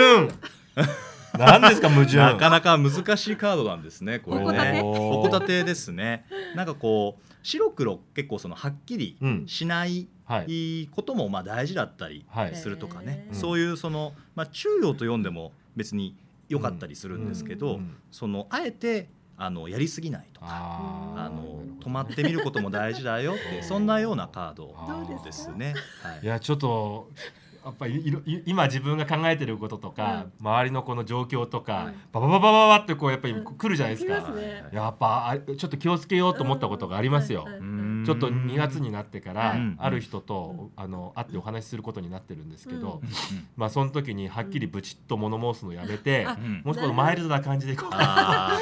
なん ですか矛盾。なかなか難しいカードなんですね。これね。おこたてですね。なんかこう。白黒結構そのはっきりしないこともまあ大事だったりするとかね、そういうその、まあ、中庸と読んでも別に良かったりするんですけど、そのあえてあのやりすぎないとかあの止まってみることも大事だよって そんなようなカードですね。はい、いやちょっとやっぱり今自分が考えてることとか、うん、周りのこの状況とか、うん、ババババババってこうやっぱり来るじゃないですか、うんね、やっぱちょっと気をつけようと思ったことがありますよ、ちょっと2月になってからある人と、あの会ってお話しすることになってるんですけど、まあその時にはっきりブチッと物申すのやめて、もうちょっとマイルドな感じでいこうかな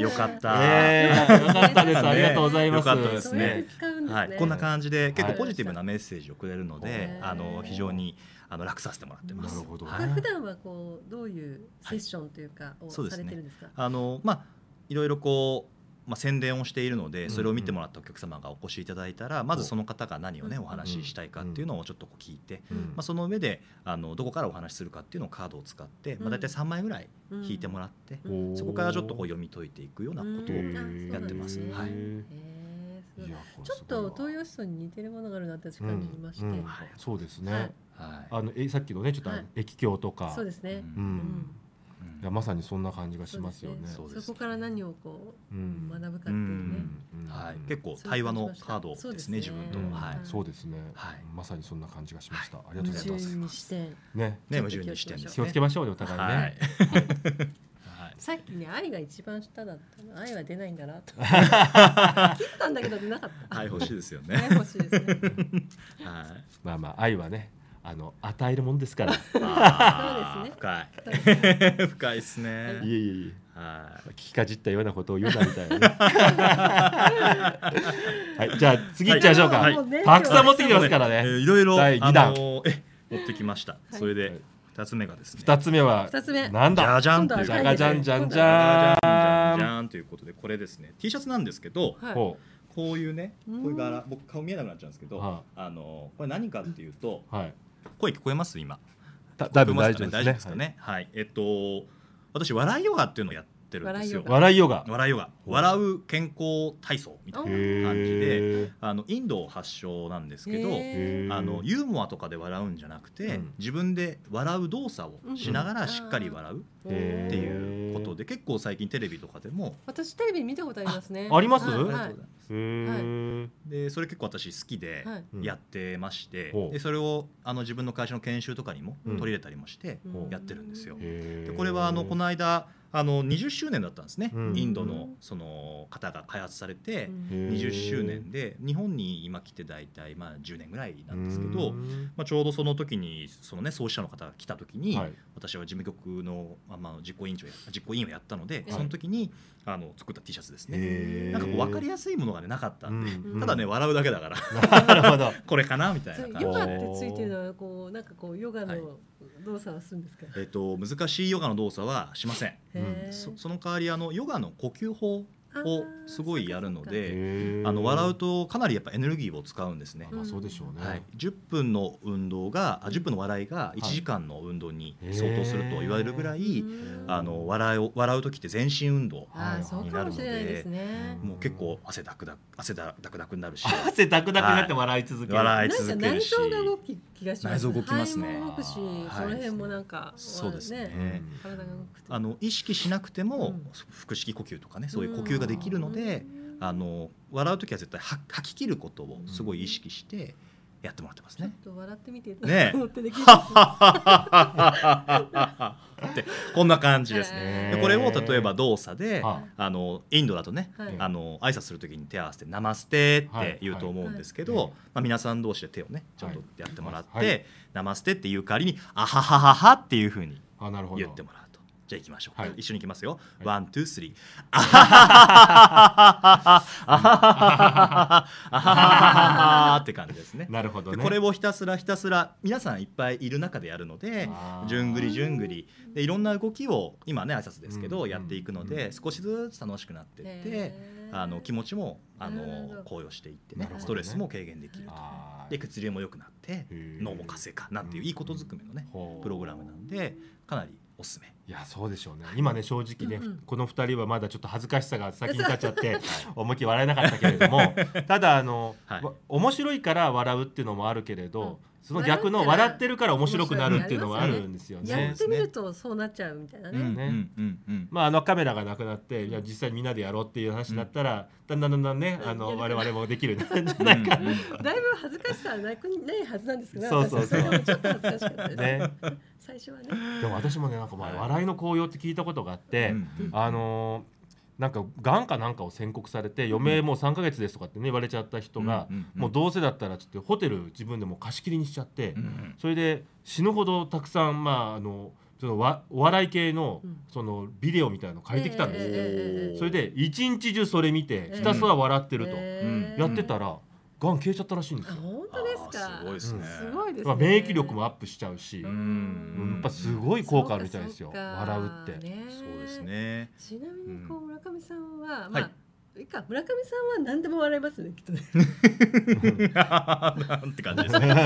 よかった。よかったです。ありがとうございます。よかですね。はい、こんな感じで結構ポジティブなメッセージをくれるので、あの非常にあの楽させてもらってます。なるほど。普段はこうどういうセッションというかをされてるんですか。あのまあいろいろこうまあ、宣伝をしているのでそれを見てもらったお客様がお越しいただいたら、まずその方が何をねお話ししたいかっていうのをちょっと聞いて、まあ、その上であのどこからお話しするかっていうのをカードを使って、まあ、大体3枚ぐらい引いてもらって、そこからちょっとこう読み解いていくようなことをやってます。うん、はいちょっと東洋思想に似てるものがあるなって私感じまして、はい、そうですね、はい、あのえさっきのねちょっと、はい、駅経とかそうですね、うんやまさにそんな感じがしますよね。そ、ね、こから何をこう、うん、学ぶかっていうね、うんうん、はい、結構対話のカードですね、すね自分との、はい、そうですね、はい、まさにそんな感じがしました。はい、ありがとうございます。ね、ね、矛盾にして気をつけましょうね、お互いね。はい。さっきね愛が一番下だったの愛は出ないんだなと 切ったんだけど出なかった愛欲しいですよね愛欲しいですね はいまあまあ愛はねあの与えるもんですから。そうですね。深い。深いですね。いえいえいえ。はい。聞きかじったようなことを言うなみたいな。はい、じゃあ次行っちゃいましょうか。たくさん持ってきてますからね。いろいろ第二弾、え持ってきました。それで二つ目がですね。二つ目は二つ目なんだ。じゃじゃんじゃがじゃんじゃんじゃんじゃんということでこれですね T シャツなんですけど。はい。こういうね、こういう柄、僕顔見えなくなっちゃうんですけど、はい、あのこれ何かっていうと、はい、声聞こえます今だだいぶ大丈夫ですかね、ね、はいえっと私笑いヨガっていうのをやっってるんですよ笑いヨガ笑いヨガ笑う健康体操みたいな感じであのインド発祥なんですけどあのユーモアとかで笑うんじゃなくて、自分で笑う動作をしながらしっかり笑うっていうことで、結構最近テレビとかでも私テレビ見たことありますねあります、はいはい、でそれ結構私好きでやってまして、はい、でそれをあの自分の会社の研修とかにも取り入れたりもしてやってるんですよ、うん、でこれはあのこの間あの20周年だったんですね、うん、インドのその方が開発されて20周年で日本に今来て大体まあ10年ぐらいなんですけど、まあ、ちょうどその時にそのね創始者の方が来た時に、私は事務局の、まあ、実行委員長実行委員をやったので、その時にあの作った T シャツですねなんかこう分かりやすいものが、ね、なかったんで、ただね笑うだけだから これかなみたいな感じヨガってついてるのはこうなんかこうヨガの、はい、動作はするんですか、えっと、難しいヨガの動作はしません、うん、そその代わりあのヨガの呼吸法をすごいやるのであの笑うとかなりやっぱエネルギーを使うんですね。まあ、そうでしょうね、はい、10分の運動が10分の笑いが1時間の運動に相当すると言われるぐらい、あの笑いを笑う時って全身運動になるので、ね、もう結構汗だくだ汗だだくだくになるし 汗だくだくになって笑い続ける、はい、笑い続けるし内臓が動き気がします内臓動きますね動くし、はい、その辺もなんか、そうですね、体が動くあの意識しなくても、腹式呼吸とかねそういう呼吸がができるのであの笑う時は絶対は吐き切ることをすごい意識して。やってもらってますね。ちょっと笑ってみていたってできる。で こんな感じですね。でこれを例えば動作で、あのインドだとね、はい、あの挨拶するときに手を合わせてナマステって言うと思うんですけど、はいはい、まあ皆さん同士で手をねちょっとやってもらって、ナマステっていう代わりにあははははっていうふうに言ってもらう。じゃあ行きましょう、はい、一緒に行きますよワン・ツー・スリーあははははははははははって感じですねなるほど、ね、これをひたすらひたすら皆さんいっぱいいる中でやるのでじゅんぐりじゅんぐりでいろんな動きを今ね挨拶ですけどやっていくので少しずつ楽しくなっていってあの気持ちもあの高揚していってねストレスも軽減できると。で血流も良くなって脳も活性化なんていういいことづくめのねプログラムなんでかなりおすすめいやそうでしょうね今ね正直ね、うんうん、この2人はまだちょっと恥ずかしさが先に立っちゃって 思いっきり笑えなかったけれども ただあの、はい、面白いから笑うっていうのもあるけれど、うん、その逆の笑ってるから面白くなるっていうのもあるんですよね。やってみるとそうなっちゃうみたいなね。うん、ねうんうん、まああのカメラがなくなっていや実際みんなでやろうっていう話になったら、だんだんだんだんねあの我々もできるなんじゃいか、だいぶ恥ずかしさはなくないはずなんですけど、そうそうそうちょっと恥ずかしかったですね最初はねでも私もねなんか前、笑いの紅葉って聞いたことがあって、あのなんかがんかなんかを宣告されて余命もう3か月ですとかってね言われちゃった人がもうどうせだったらちょっとホテル自分でも貸し切りにしちゃってそれで死ぬほどたくさんまああのそのわお笑い系のそのビデオみたいの書いてきたんです、それで一日中それ見てひたすら笑ってるとやってたらがん消えちゃったらしいんですよ。本当ですか。すごいですね。すごいです、ね。免疫力もアップしちゃうし、うん、やっぱすごい効果あるみたいですよ。笑うって。そうですね。ちなみにこう村上さんは、まあ。いいか村上さんは何でも笑いますねきっとね。なんて感じですね。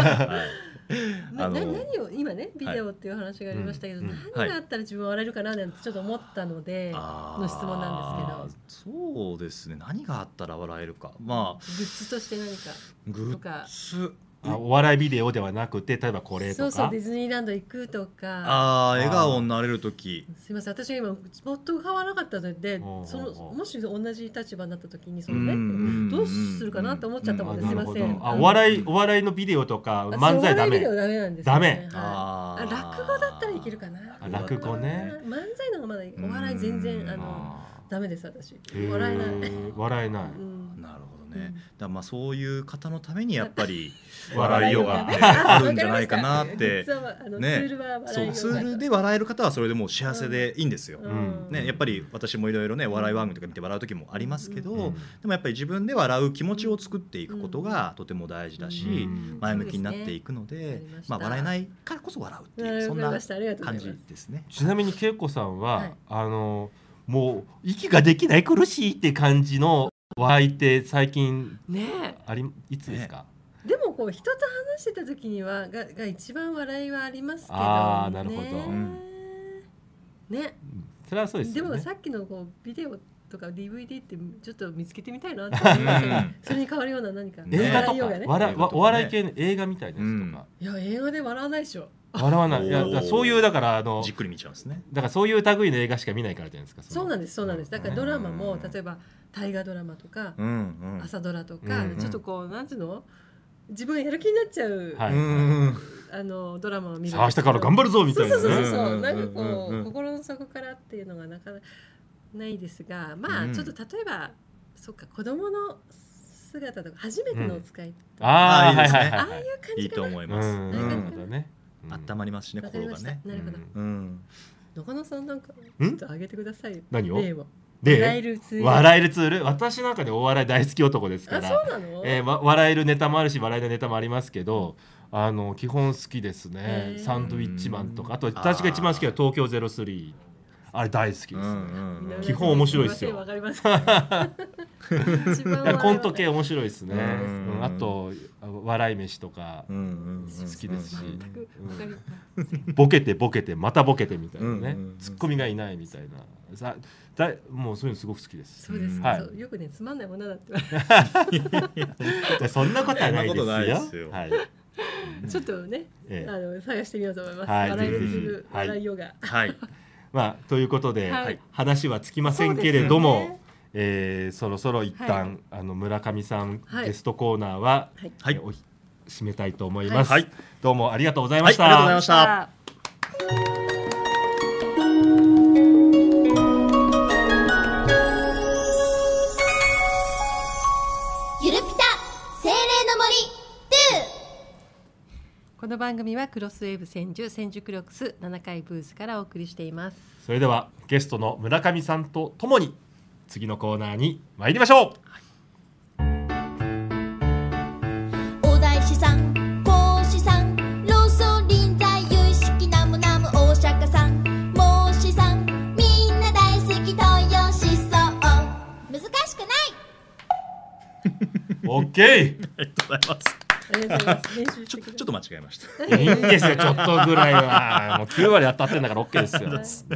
まあ、な何を今ねビデオっていう話がありましたけど、はいうん、何があったら自分は笑えるかななんてちょっと思ったので、の質問なんですけどそうですね何があったら笑えるかまあグッズとして何かグッズあお笑いビデオではなくて例えばこれとかそうそうディズニーランド行くとかああ笑顔になれる時すいません私が今ット変わらなかったのでそのもし同じ立場になった時にそのねどうするかなって思っちゃったもんです、すいませんあお笑いお笑いのビデオとか漫才ダメダメなんです、ダメ、あ落語だったらいけるかな落語ね漫才のがまだお笑い全然あのダメです私笑えない笑えない、なるほどね、だまあそういう方のためにやっぱり 笑いようがあるんじゃないかなってね そうツールで笑える方はそれでもう幸せでいいんですよ、ね、やっぱり私もいろいろね笑い番組とか見て笑う時もありますけど、でもやっぱり自分で笑う気持ちを作っていくことがとても大事だし、前向きになっていくので、まあ笑えないからこそ笑うっていうそんな感じですね。ちなみに恵子さんは、あのもう息ができない苦しいって感じの湧いて最近ねありいつですか、ね、でもこう人と話してた時にはがが一番笑いはありますけど、ね、ああなるほど、うん、ねそれはそうです、ね、でもさっきのこうビデオとか DVD ってちょっと見つけてみたいなって思いまそれに変わるような何か映画とか、ね、お笑い系の映画みたいですとか、うん、いや映画で笑わないでしょ笑わないいやそういうだからあのじっくり見ちゃうんですねだからそういう類の映画しか見ないからじゃないですかそうなんですそうなんですだからドラマも例えば大河ドラマとか、うんうん、朝ドラとか、うんうん、ちょっとこうなんていうの自分やる気になっちゃう、はい、あのドラマを見る明日から頑張るぞみたいな、そうそうそうそうなんかこうんう心の底からっていうのがなかなかないですがまあ、ちょっと例えばそっか子供の姿とか初めてのお使いとか、うん、ああ、ね、ああいう感じかなと思いうなるほどね、温まりますしね、心がね。なるほど。うん。中野さんなんかあげてください何を？で笑えるツール私なんかでお笑い大好き男ですから、えー、笑えるネタもあるし笑えるネタもありますけどあの基本好きですねサンドウィッチマンとかあと私が一番好きは東京ゼロスリーあれ大好きです、ねうんうんうん、基本面白いですよ。コント系面白いですね。うんうん、あと笑い飯とか好きですし、ボケてボケてまたボケてみたいなね、うんうん、ツッコミがいないみたいな。さだもうそういうのすごく好きです。そうです、ね、はい。よくねつまんないものだって。そんなことはないですよ。はい。ちょっとね、ええ、あの探してみようと思います。はい、笑い笑いヨガ。はいまあ、ということで、はい、話はつきませんけれども、ねえー、そろそろ一旦、はい、あの村上さん、ゲストコーナーは、はいえー、お締めたいと思います、はい、どうもありがとうございました。ありがとうございましたこの番組はクロスウェーブ千住千住クロックス7階ブースからお送りしていますそれではゲストの村上さんとともに次のコーナーに参りましょう、はい、お大師さんオッケー。ありがとうございます。ちょっと間違えました。いいんですよ、ちょっとぐらいは。もう9割当たってんだから OK ですよ。です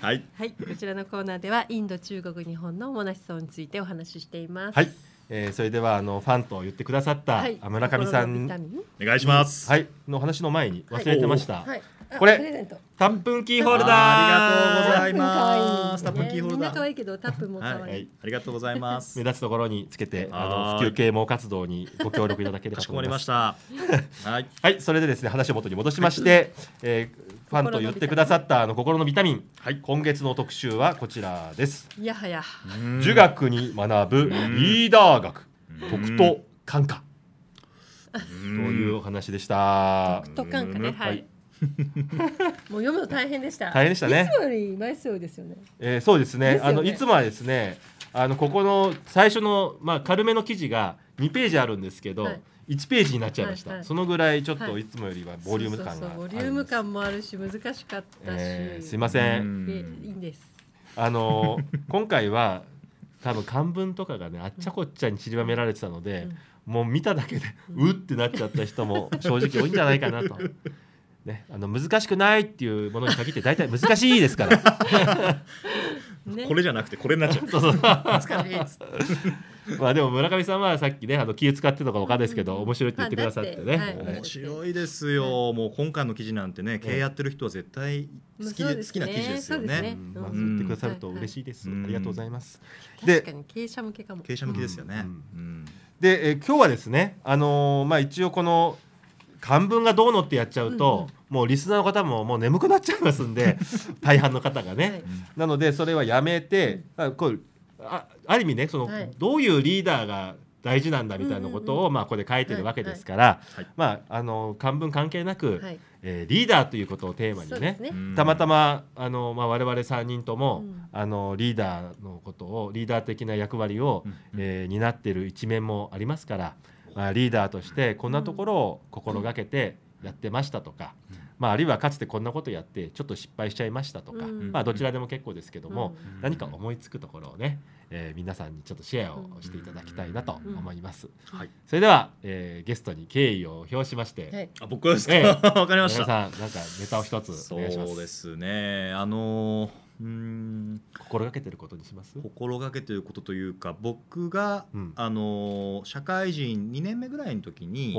はい、こちらのコーナーでは、インド、中国、日本の主な思想についてお話ししています。はい。えー、それではあのファンと言ってくださった、村上さんお願いします、はい、の話の前に忘れてました、はい、これタップンキーホルダーありがとうございますタップンキーホルダー、ね、可愛いけどタップも可愛い、はい、ありがとうございます目立つところにつけてあの普及啓蒙活動にご協力いただければと思いますはい、はい、それでですね話を元に戻しまして、えーファンと言ってくださったあの心のビタミン、はい、今月の特集はこちらですいやはや儒学に学ぶリーダー学徳と感化というお話でした徳と感化ねはい もう読むの大変でした。大変でしたね。いつもより枚数ですよね。えー、そうですね。すねあのいつもはですね、あのここの最初のまあ軽めの記事が二ページあるんですけど。はい1ページになっちゃいました、はいはい、そのぐらいちょっといつもよりはボリューム感がボリューム感もあるし難しかったし、えー、すいませんいいんですあの今回は多分漢文とかがねあっちゃこっちゃに散りばめられてたので、うん、もう見ただけでうってなっちゃった人も正直多いんじゃないかなとね、あの難しくないっていうものに限って大体難しいですからね、これじゃなくてこれになっちゃうそうそう難しいっまあでも村上さんはさっきねあの気を使ってとかわかんないですけど、面白いって言ってくださってね、面白いですよ、もう今回の記事なんてね経営やってる人は絶対好きで、好きな記事ですよね、まず言ってくださると嬉しいです、ありがとうございますで経営者向けかも経営者向けですよね、で、え今日はですねあのまあ一応この漢文がどうのってやっちゃうと、もうリスナーの方ももう眠くなっちゃいますんで 大半の方がね、はい、なのでそれはやめてあこうあある意味ねその、はい、どういうリーダーが大事なんだみたいなことを、うんうん、まあ、ここで書いてるわけですから、はい、まあ、あの漢文関係なく、はい、えー、リーダーということをテーマにね、ね、たまたまあの、まあ、我々3人とも、うん、あのリーダーのことをリーダー的な役割を、うんえー、担っている一面もありますから、まあ、リーダーとしてこんなところを心がけて、うんやってましたとか、まあ、あるいはかつてこんなことやってちょっと失敗しちゃいましたとか、まあ、どちらでも結構ですけども、何か思いつくところをね、えー、皆さんにちょっとシェアをしていただきたいなと思います。はい、それでは、えー、ゲストに敬意を表しまして、はい、あ僕ですか、えー、分 かりましたさんなんかネタを一つお願いします。そうですねあのーうん心がけてることにします心がけてることというか僕が、うん、あの社会人2年目ぐらいの時に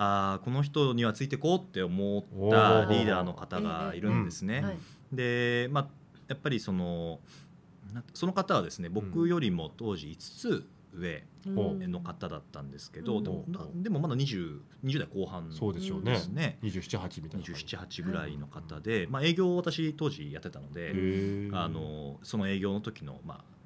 あこの人にはついていこうって思ったリーダーの方がいるんですね。で、まあ、やっぱりそのその方はですね僕よりも当時5つ上の方だったんですけど、うん、でも、でもまだ 20, 20代後半ですねそうでしょうね278みたいな278ぐらいの方で、うん、まあ、営業を私当時やってたのであのその営業の時の、まあ、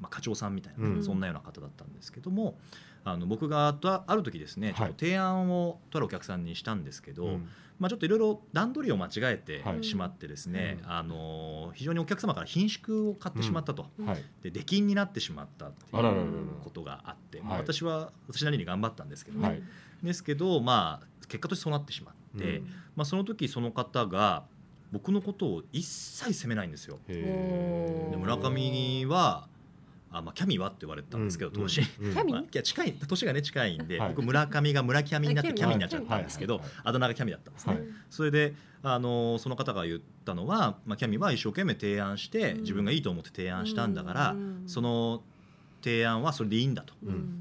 まあ、課長さんみたいな、ね、そんなような方だったんですけどもあの僕がある時ですねちょっと提案をとあるお客さんにしたんですけど、まあ、ちょっといろいろ段取りを間違えてしまってですね、はい、あの非常にお客様から品縮を買ってしまったと、うんはい、で出禁になってしまったっていうことがあってまあ、私は私なりに頑張ったんですけどね、ですけど、まあ、結果としてそうなってしまって、うん、まあ、その時その方が僕のことを一切責めないんですよ。で村上はあまあ、キャミはって言われたんですけど、当時、まあ、近い年がね近いんで、僕村上が村キャミになってキャミになっちゃったんですけど、あだ名がキャミだったんですね、それであのその方が言ったのは、まあ、キャミは一生懸命提案して、自分がいいと思って提案したんだから、その提案はそれでいいんだと、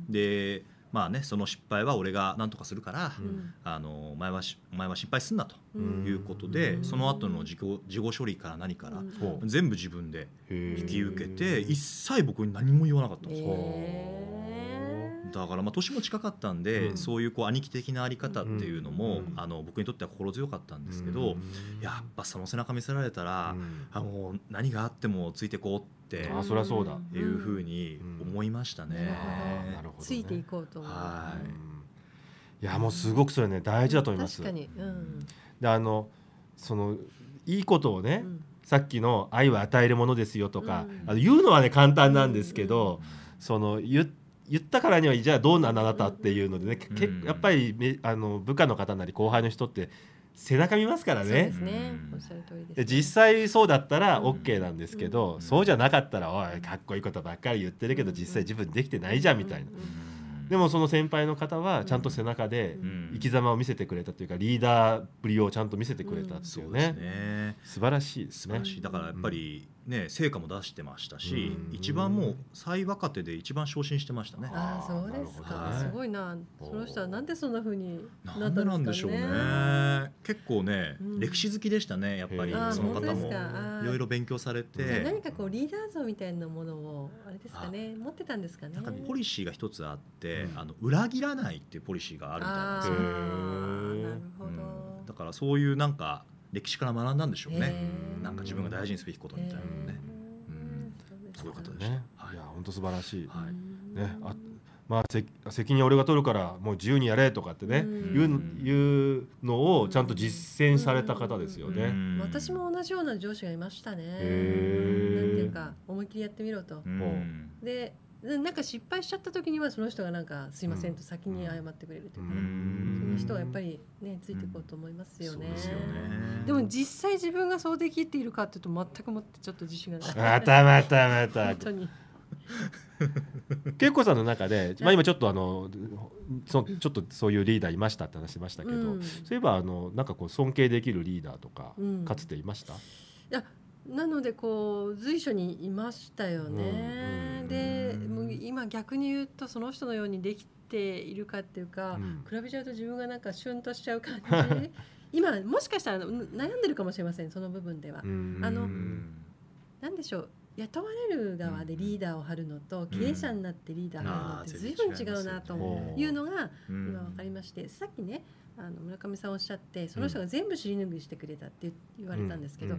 でまあね、その失敗は俺が何とかするから、うん、あのお前はお前は心配すんなということで、うん、その後の事後処理から何から、うん、全部自分で引き受けて一切僕に何も言わなかったんですよ。だからまあ年も近かったんで、うん、そういうこう兄貴的なあり方っていうのも、うん、あの僕にとっては心強かったんですけど、やっぱその背中見せられたら、あもう何があってもついてこうってあそりゃそうだいうふうに思いましたね。ねついていこうとはいいやもうすごくそれね大事だと思います。確かに、うん、であのそのいいことをね、さっきの「愛は与えるものですよ」とか、あの言うのはね簡単なんですけど、その言って言ったからにはじゃあどうなんだなたっていうのでね、うん、やっぱりあの部下の方なり後輩の人って背中見ますからね。実際そうだったら OK なんですけど、うん、そうじゃなかったら「おいかっこいいことばっかり言ってるけど実際自分できてないじゃん」みたいな。でもその先輩の方はちゃんと背中で生き様を見せてくれたというかリーダーぶりをちゃんと見せてくれたっていうね,、うん、うね素晴らしいですね。だからやっぱり、うんね、成果も出してましたし、一番もう最若手で一番昇進してましたね。ああ、そうですか。はい、すごいな。その人はなんでそんなふうになったんで、しょうね。結構ね、うん、歴史好きでしたね。やっぱりその方もいろいろ勉強されて。何かこうリーダー像みたいなものをあれですかね、持ってたんですかね。なんかポリシーが一つあって、うん、あの裏切らないっていうポリシーがあるみたいなんですよ。なるほど、だからそういうなんか。歴史から学んだんでしょうねなんか自分が大事にすべきことみたいなのね、うん、すごい方でした、ね、いや本当素晴らしい、ねあまあ、責任俺が取るからもう自由にやれとかってね、いういうのをちゃんと実践された方ですよね、私も同じような上司がいましたねなんていうか思い切りやってみろと、でなんか失敗しちゃった時にはその人がなんかすいませんと先に謝ってくれるというか、ね、その人はやっぱりねついていこうと思いますよねうん、でよねでも実際自分がそうできているかっていうと全くもってちょっと自信がないまたまたまた本当に恵子さんの中で、まあ、今ちょっとあのそちょっとそういうリーダーいましたって話しましたけど、うん、そういえばあのなんかこう尊敬できるリーダーとか、うん、かつていましたいやなのでこう随所にいましたよね、でもう今逆に言うとその人のようにできているかっていうか、比べちゃうと自分がなんかシュンとしちゃう感じ 今もしかしたら悩んでるかもしれませんその部分では。あの何でしょう雇われる側でリーダーを張るのと、経営者になってリーダーを張るのって随分違うなというのが今分かりましてさっきねあの村上さんおっしゃってその人が全部尻拭いしてくれたって言われたんですけど、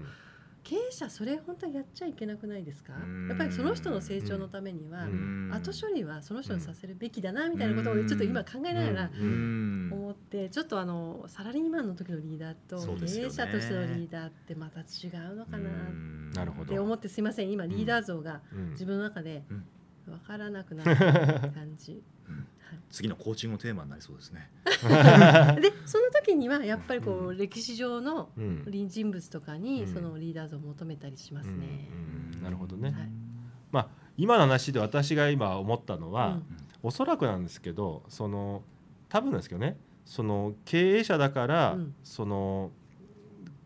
経営者それ本当やっちゃいけなくないですかやっぱりその人の成長のためには後処理はその人にさせるべきだなみたいなことをちょっと今考えながら思ってちょっとあのサラリーマンの時のリーダーと経営者としてのリーダーってまた違うのかなって思ってすいません今リーダー像が自分の中で分からなくなった 感じ。次のコーチングのテーマになりそうですね。でその時にはやっぱりこう、うん、歴史上の隣人物とかにそのリーダー像を求めたりしますね。うんうん、なるほどね、はい、まあ、今の話で私が今思ったのは、うん、おそらくなんですけどその多分なんですけどねその経営者だから、その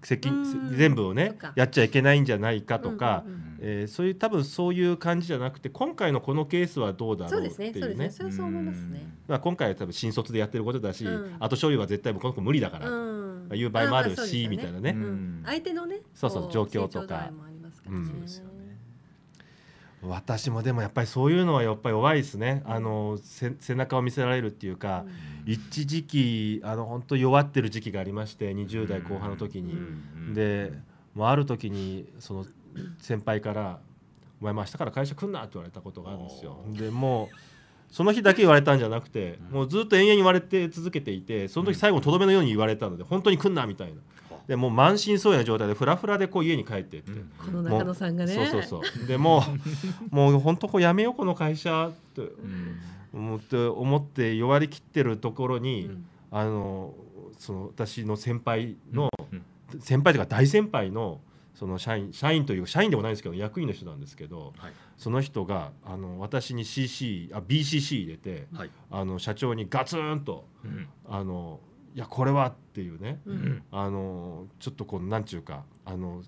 責全部をねやっちゃいけないんじゃないかとか、うんうん、えー、そういう多分そういう感じじゃなくて今回のこのケースはどうだろうっていうねそうですね、今回は多分新卒でやってることだし、うん、後処理は絶対この子無理だからという場合もあるし、ね、みたいなね,、相手のねそうそう状況とか。そうですよね私もでもやっぱりそういうのはやっぱり弱いですね、うん、あの背中を見せられるっていうか、うん、一時期あの本当弱ってる時期がありまして20代後半の時に、うん、でもうある時にその先輩から「お前も明日から会社来んな」って言われたことがあるんですよ。でもうその日だけ言われたんじゃなくて、もうずっと延々言われて続けていてその時最後とどめのように言われたので本当に来んなみたいな。でもう満身創痍な状態でふらふらでこう家に帰ってって、この中野さんがねそうそうそうでもう もう本当こうやめようこの会社って思って思って弱りきってるところに、うん、あのその私の先輩の、先輩というか大先輩のその社員社員という社員でもないんですけど役員の人なんですけど、はい、その人があの私に CC あ BCC 入れて、はい、あの社長にガツンと、うん、あのいやこれはっていうね、うん、あのちょっとこうなんちゅうかあの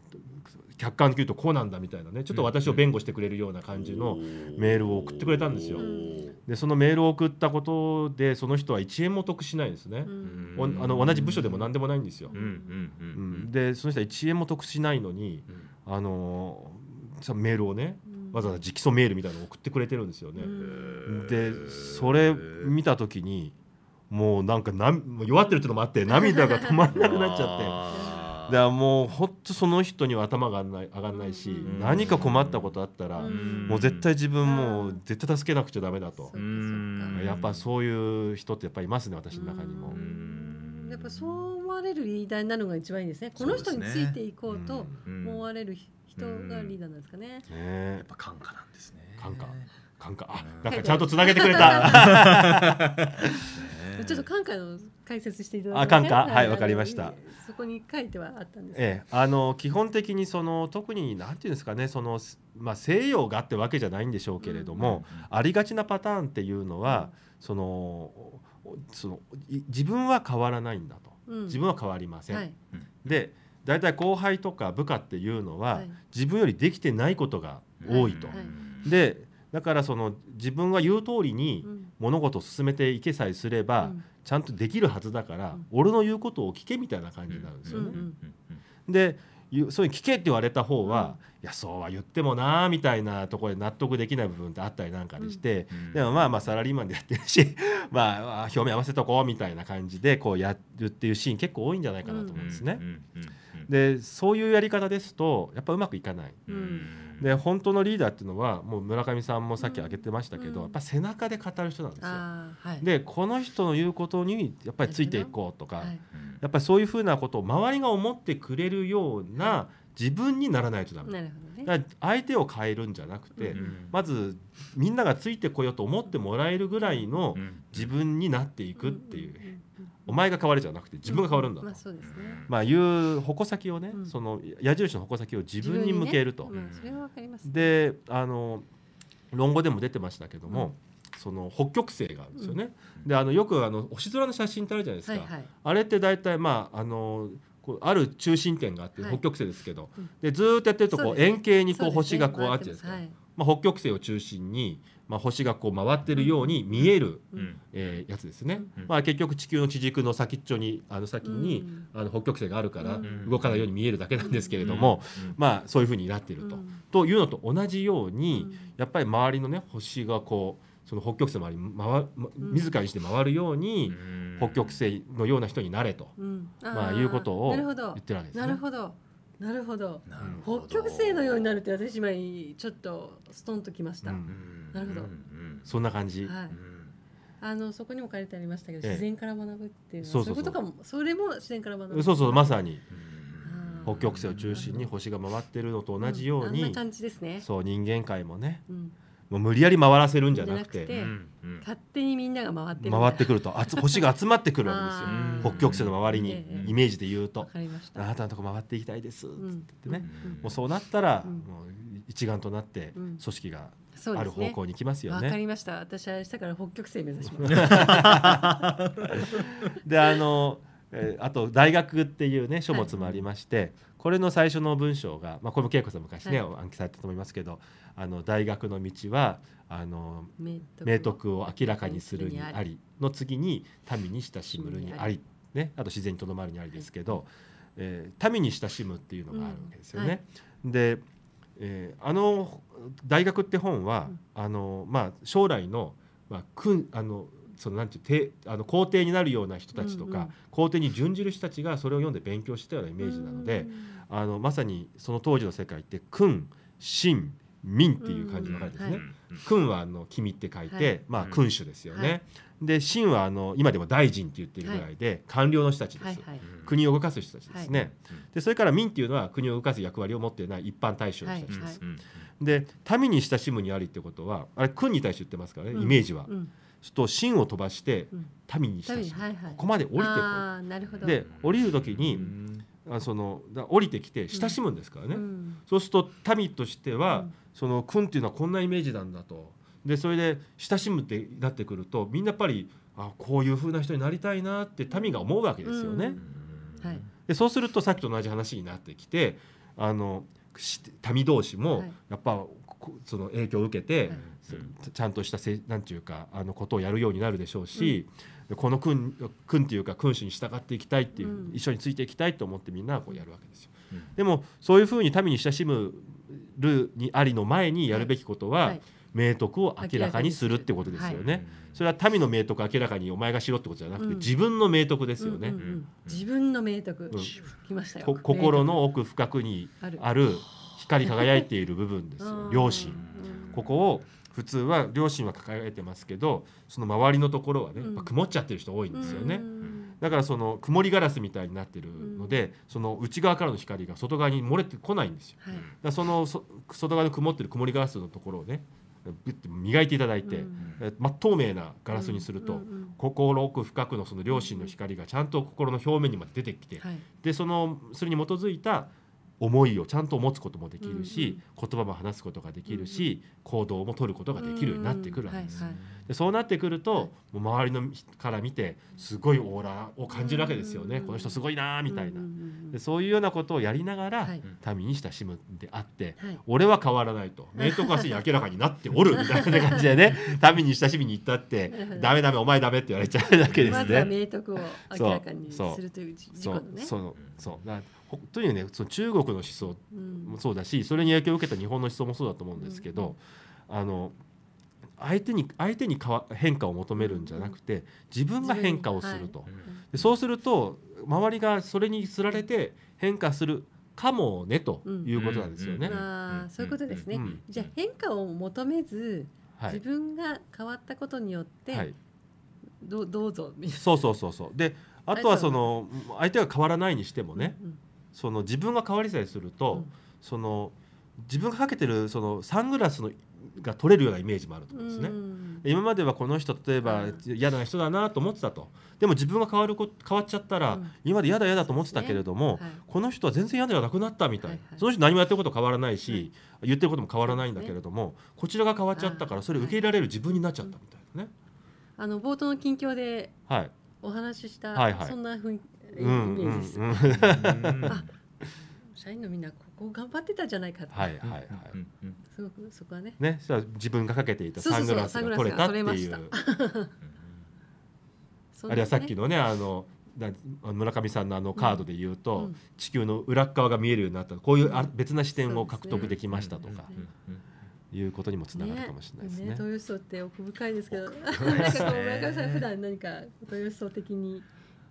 客観的に言うとこうなんだみたいなねちょっと私を弁護してくれるような感じのメールを送ってくれたんですよ。でそのメールを送ったことでその人は1円も得しないですね、うん、あの同じ部署でも何でもないんですよ。でその人は1円も得しないのに、うん、あのメールをねわざわざ直訴メールみたいなのを送ってくれてるんですよね。でそれ見た時にもうなんかな弱ってるってのもあって 涙が止まらなくなっちゃってだからもうほんとその人には頭が上がらない上がんし何か困ったことあったらもう絶対自分も絶対助けなくちゃダメだとやっぱそういう人ってやっぱいますね私の中にも。やっぱそう思われるリーダーになるのが一番いいですね。この人についていこうと思われる人がリーダーなんですかね。ねやっぱ感化なんですね。感化。感化あなんかちゃんとつなげてくれたちょっと感化の解説していただあ感化はいわ、かりましたそこに書いてはあったんですええあの基本的にその特になんていうんですかねそのまあ西洋がってわけじゃないんでしょうけれども、うん、ありがちなパターンっていうのは、そのその自分は変わらないんだと、うん、自分は変わりません、はい、で大体後輩とか部下っていうのは、はい、自分よりできてないことが多いと、はい、でだからその自分が言う通りに物事を進めていけさえすれば、ちゃんとできるはずだから、俺の言うことを聞けみたいな感じになるんですよね。でそういう聞けって言われた方は、いやそうは言ってもなーみたいなところで納得できない部分ってあったりなんかでして、でもまあまあサラリーマンでやってるし、まあ、表面合わせとこうみたいな感じでこうやるっていうシーン結構多いんじゃないかなと思うんですね。でそういうやり方ですとやっぱうまくいかない。で本当のリーダーっていうのはもう村上さんもさっき挙げてましたけど、やっぱ背中で語る人なんですよ。はい、でこの人の言うことにやっぱりついていこうとか、はい、やっぱりそういうふうなことを周りが思ってくれるような自分にならないとダメ。はいね、相手を変えるんじゃなくて、うん、まずみんながついてこようと思ってもらえるぐらいの自分になっていくっていう。お前が変わるじゃなくて自分が変わるんだと、まあまあ、いう矛先をね、その矢印の矛先を自分に向けると。であの論語でも出てましたけども、その北極星があるんですよね。であのよくあの星空の写真ってあるじゃないですか。あれって大体まああのある中心点があって北極星ですけど、でずっとやってるとこう円形にこう星がこうあってですか、まあ、北極星を中心にまあ、星がこう回ってるように見える、うん、えー、やつですね、うん、まあ、結局地球の地軸の先っちょにあの先に、あの北極星があるから動かないように見えるだけなんですけれども、まあ、そういうふうになっていると。というのと同じようにやっぱり周りの、ね、星がこうその北極星の周り回自らにして回るように、北極星のような人になれと、まあ、いうことを言ってるわけですね。なるほどなるほど北極星のようになるって私今ちょっとストンときました。うんなるほど、そんな感じ、はい、あのそこにも書いてありましたけど、ええ、自然から学ぶっていうそうそうことかもそれも自然から学ぶそうそうまさに北極星を中心に星が回ってるのと同じように、うんね、そう人間界もね、うん、もう無理やり回らせるんじゃなくて、うんうん、勝手にみんなが回って回ってくるとあつ 星が集まってくるわけですよ北極星の周りに、イメージで言うと「あなたのとこ回っていきたいです」っってね、もうそうなったら、もう一丸となって組織がある方向に行きますよね。わ、ね、かりました。私は明から北極星目指します。であの、えー、あと大学っていうね書物もありまして、はい、これの最初の文章がまあこれも恵子さん昔ね、はい、暗記されたと思いますけど、あの大学の道はあの明徳を明らかにするにありの次に民に親しむるにありねあと自然にとどまるにありですけど、はい、えー、民に親しむっていうのがあるわけですよね。で、えー、あの大学って本は、あのまあ、将来の,、まあ、君あのそのなんていうあの皇帝になるような人たちとか、うんうん、皇帝に準じる人たちがそれを読んで勉強してたようなイメージなので、うんあのまさにその当時の世界って君「臣民」っていう感じの書ですね。うんうん君はあの君って書いて、はい、まあ君主ですよね。はい、で臣はあの今でも大臣って言ってるぐらいで、官僚の人たちです、国を動かす人たちですね。でそれから民っていうのは国を動かす役割を持っていない一般大衆の人たちです。で民に親しむにありってことはあれ君に対して言ってますからね、イメージは。すると芯を飛ばして民に親したし、ここまで降りてくる。ほどで降りる時にあその降りてきて親しむんですからね、うん、そうすると民としては、うん、その君っていうのはこんなイメージなんだとでそれで親しむってなってくるとみんなやっぱりあこういう風な人になりたいなって民が思うわけですよね。うん、はい、でそうするとさっきと同じ話になってきてあの民同士もやっぱ、はいその影響を受けて、ちゃんとしたせなんていうかあのことをやるようになるでしょうし、この君君っていうか君主に従っていきたいっていう、うん、一緒についていきたいと思ってみんなこうやるわけですよ。うん、でもそういうふうに民に親しむるにありの前にやるべきことは、はいはい明徳を明らかにするってことですよね、はい、それは民の明徳明らかにお前がしろってことじゃなくて、うん、自分の明徳ですよね、うんうんうん、自分の明徳、うん、心の奥深くにある光り輝いている部分ですよ良心ここを普通は両親は抱えてますけどその周りのところはね、う曇っちゃってる人多いんですよね、うん、だからその曇りガラスみたいになってるので、うん、その内側からの光が外側に漏れてこないんですよ、はい、だその外側の曇ってる曇りガラスのところをねビュッて磨いていただいて、うん、真透明なガラスにすると、うん、心奥深くのその両親の光がちゃんと心の表面にまで出てきて、はい、でそのそれに基づいた思いをちゃんと持つこともできるし、うんうん、言葉も話すことができるし、うんうん、行動も取ることができるようになってくるわけです。うんうんはいはい、でそうなってくると、もう周りのから見てすごいオーラを感じるわけですよね、うんうん、この人すごいなみたいな、うんうんでそういうようなことをやりながら、はい、民に親しむであって、はい、俺は変わらないと 明徳化に明らかになっておるみたいな感じでね 民に親しみに行ったってダメダメお前ダメって言われちゃうだけですね。まずは明徳を明らかにするという事故のね。そうそうそう本当にねその中国の思想もそうだし、それに影響を受けた日本の思想もそうだと思うんですけど、あの相手に相手に変化を求めるんじゃなくて自分が変化をすると、でそうすると周りがそれにつられて変化するかもねということなんですよね。うん、あそういうことですね、うん、じゃあ変化を求めず、自分が変わったことによって、はい、どどうぞそうそうそうそうであとはその相手が変わらないにしてもね、うんうんその自分が変わりさえすると、うん、その自分がかけてるそのサングラスのが取れるようなイメージもあると思うんですね。今まではこの人例えば嫌な人だなと思ってたとでも自分が変わるこ変わっちゃったら、うん、今まで嫌だ嫌だと思ってたけれども、ねはい、この人は全然嫌ではなくなったみたい、はいはい、その人何もやってること変わらないし、はい、言ってることも変わらないんだけれども、ね、こちらが変わっちゃったからそれ受け入れられる自分になっちゃったみたいなね。あの冒頭の近況でお話しした、はいはい、そんなふイメージです。社員のみんなここ頑張ってたじゃないかって。はいはいはい。すごくそこはね。ね、じゃ自分がかけていたサングラスが取れたっていう。あれはさっきのねあの村上さんのあのカードで言うと、地球の裏側が見えるようになったこういうあ別な視点を獲得できましたとか。いうことにもつながるかもしれないですね。ねね豊洲って奥深いですけど、なんか村上さん普段何か豊洲的に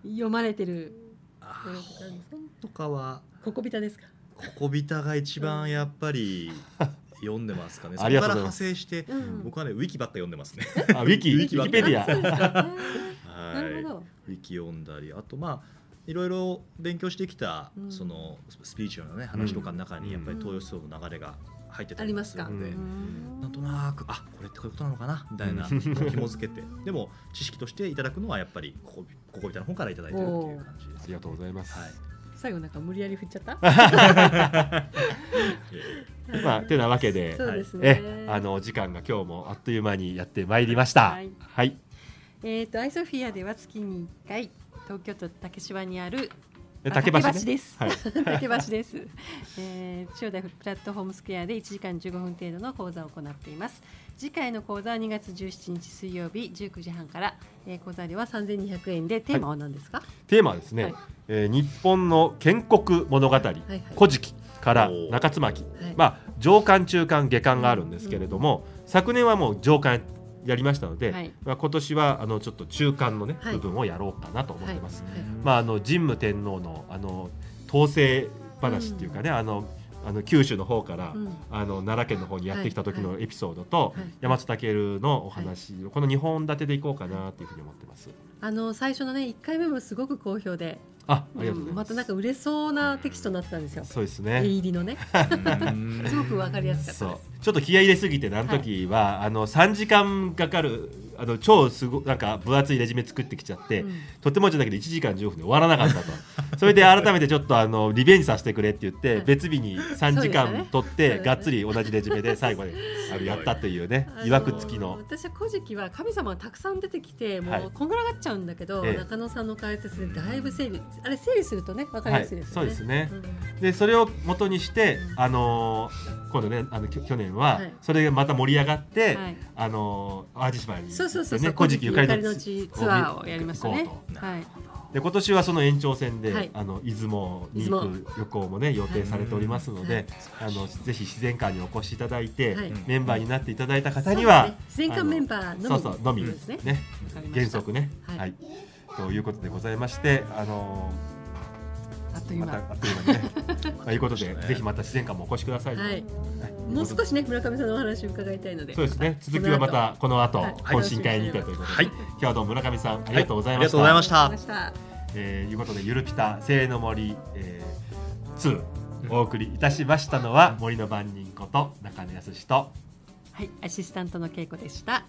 読まれてる本とかはココビタですかココビタが一番やっぱり、読んでますかね。そこから派生して、僕はねウィキばっか読んでますね。ウィキ、ウィキウィペディア。はい。ウィキ読んだり、あとまあいろいろ勉強してきた、そのスピーチのね話とかの中にやっぱり東洋思想の流れが入ってたりするのでなんとなくあこれってこういうことなのかなみたいな 紐付けてでも知識としていただくのはやっぱりここここみたいな本からいただいてるっていう感じです、ね、ありがとうございます、はい、最後なんか無理やり振っちゃった まあてなわけで そうですね、ね、あの時間が今日もあっという間にやってまいりました。はい、はい、えっ、ー、とアイソフィアでは月に1回東京都竹芝にある竹橋、ね,、橋です。はい、竹橋です。えー、千代田プラットフォームスクエアで1時間15分程度の講座を行っています。次回の講座は2月17日水曜日19時半から、えー、講座料は3200円でテーマは何ですか？はい、テーマはですね、はい、えー、日本の建国物語、はいはい、古事記から中津巻、まあ上巻中巻下巻があるんですけれども、うんうん、昨年はもう上巻やりましたので、はい、まあ、今年はあのちょっと中間のね、部分をやろうかなと思ってます。まあ、あの神武天皇のあの統制話っていうかね、うん、あのあの九州の方から、うん、あの奈良県の方にやってきた時のエピソードと、山下は健のお話、はい、この二本立てでいこうかなというふうに思ってます。あの最初のね一回目もすごく好評であ、またなんか売れそうなテキストになったんですよ。そうですね。入りのね。すごくわかりやすかったちょっと気合い入れすぎてあの時は、はい、あの3時間かかるあの超すごなんか分厚いレジュメ作ってきちゃって、うん、とてもじゃなくて1時間15分で終わらなかったとそれで改めてちょっとあの リベンジさせてくれって言って、はい、別日に3時間取って、ね、がっつり同じレジュメで最後に あのやったというねいわくつきの私は「古事記」は神様がたくさん出てきてもうこんがらがっちゃうんだけど、はい、中野さんの解説でだいぶ整理あれ整理するとね分かりやすいですよそうですね、でそれを元にしてあの今度ねあの去年伝は、それがまた盛り上がって、あの淡路島に、ね、そうそうそう古事記ゆかりの地ツアーをやりましたね。はいで今年はその延長戦で、はい、あの出雲に行く旅行もね予定されておりますので、はい、あのぜひ自然館にお越しいただいて、はい、メンバーになっていただいた方には、ね、自然館メンバーのみそうそうのみ、ね、ね、原則ね、はいということでございましてあのーあっという間。あっという間にね。と いうことで、ぜひまた自然館もお越しください。はい。もう少しね、村上さんのお話伺いたいので。そうですね。続きはまたこの後、懇親会にてということで。はい。今日はどうも村上さん、ありがとうございました。ありがとうございました。えー、いうことで、ゆるぴた、聖の森、えー、ツー。お送りいたしましたのは、森の番人こと中野康と。はい、アシスタントの恵子でした。